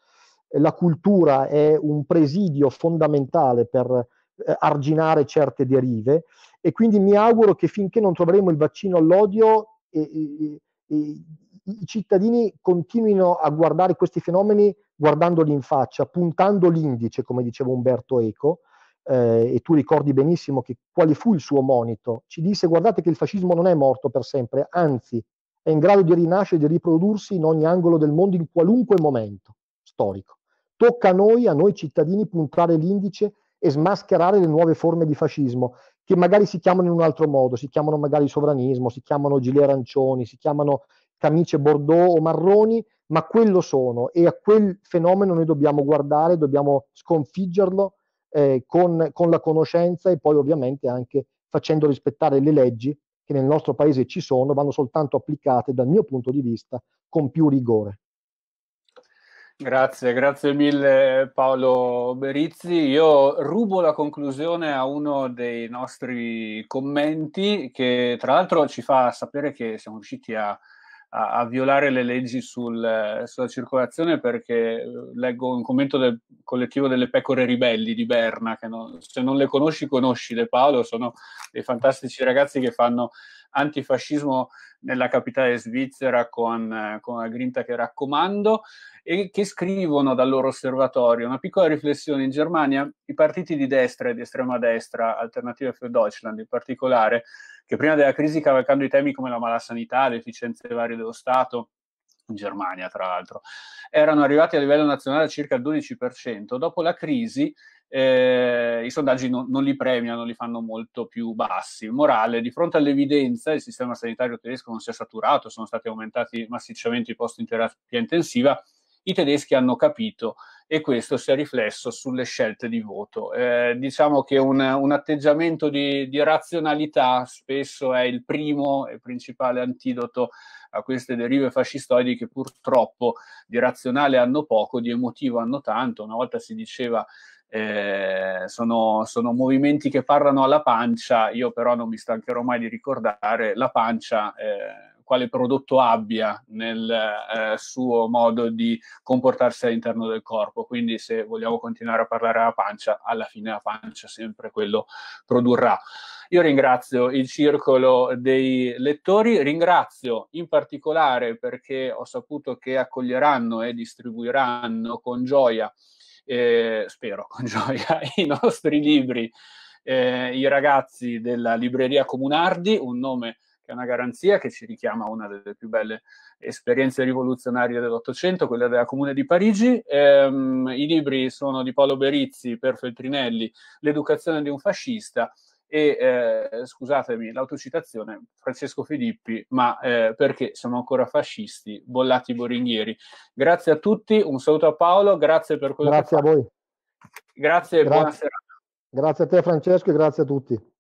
eh, la cultura è un presidio fondamentale per eh, arginare certe derive e quindi mi auguro che finché non troveremo il vaccino all'odio e, e, e, i cittadini continuino a guardare questi fenomeni guardandoli in faccia, puntando l'indice, come diceva Umberto Eco, eh, e tu ricordi benissimo che, quale fu il suo monito, ci disse guardate che il fascismo non è morto per sempre, anzi è in grado di rinascere e di riprodursi in ogni angolo del mondo in qualunque momento storico. Tocca a noi, a noi cittadini, puntare l'indice e smascherare le nuove forme di fascismo che magari si chiamano in un altro modo, si chiamano magari sovranismo, si chiamano gilet arancioni, si chiamano camicie bordeaux o marroni, ma quello sono e a quel fenomeno noi dobbiamo guardare, dobbiamo sconfiggerlo eh, con, con, la conoscenza e poi ovviamente anche facendo rispettare le leggi che nel nostro paese ci sono, vanno soltanto applicate dal mio punto di vista con più rigore. Grazie, grazie mille Paolo Berizzi. Io rubo la conclusione a uno dei nostri commenti che tra l'altro ci fa sapere che siamo riusciti a a, a violare le leggi sul, eh, sulla circolazione perché eh, leggo un commento del collettivo delle pecore ribelli di Berna, che non, se non le conosci conosci De Paolo, sono dei fantastici ragazzi che fanno antifascismo nella capitale svizzera con, eh, con la grinta che raccomando, e che scrivono dal loro osservatorio una piccola riflessione in Germania, i partiti di destra e di estrema destra, Alternative für Deutschland in particolare, che prima della crisi cavalcando i temi come la mala sanità, le efficienze varie dello Stato, in Germania tra l'altro, erano arrivati a livello nazionale a circa il 12%, dopo la crisi eh, i sondaggi no, non li premiano, li fanno molto più bassi. Morale, di fronte all'evidenza, il sistema sanitario tedesco non si è saturato, sono stati aumentati massicciamente i posti in terapia intensiva, i tedeschi hanno capito e questo si è riflesso sulle scelte di voto. Eh, diciamo che un, un atteggiamento di, di, razionalità spesso è il primo e principale antidoto a queste derive fascistoidi che purtroppo di razionale hanno poco, di emotivo hanno tanto. Una volta si diceva eh, sono, sono, movimenti che parlano alla pancia, io però non mi stancherò mai di ricordare la pancia eh, quale prodotto abbia nel eh, suo modo di comportarsi all'interno del corpo, quindi se vogliamo continuare a parlare alla pancia, alla fine la pancia sempre quello produrrà. Io ringrazio il circolo dei lettori, ringrazio in particolare perché ho saputo che accoglieranno e distribuiranno con gioia eh, spero con gioia, (laughs) i nostri libri, eh, i ragazzi della libreria Comunardi, un nome che è una garanzia, che ci richiama a una delle più belle esperienze rivoluzionarie dell'Ottocento, quella della Comune di Parigi. Ehm, I libri sono di Paolo Berizzi per Feltrinelli, L'educazione di un fascista, e eh, scusatemi l'autocitazione, Francesco Filippi, ma eh, perché siamo ancora fascisti, bollati boringhieri. Grazie a tutti, un saluto a Paolo, grazie per quello grazie che Grazie a voi. Grazie, grazie. buona Grazie a te Francesco e grazie a tutti.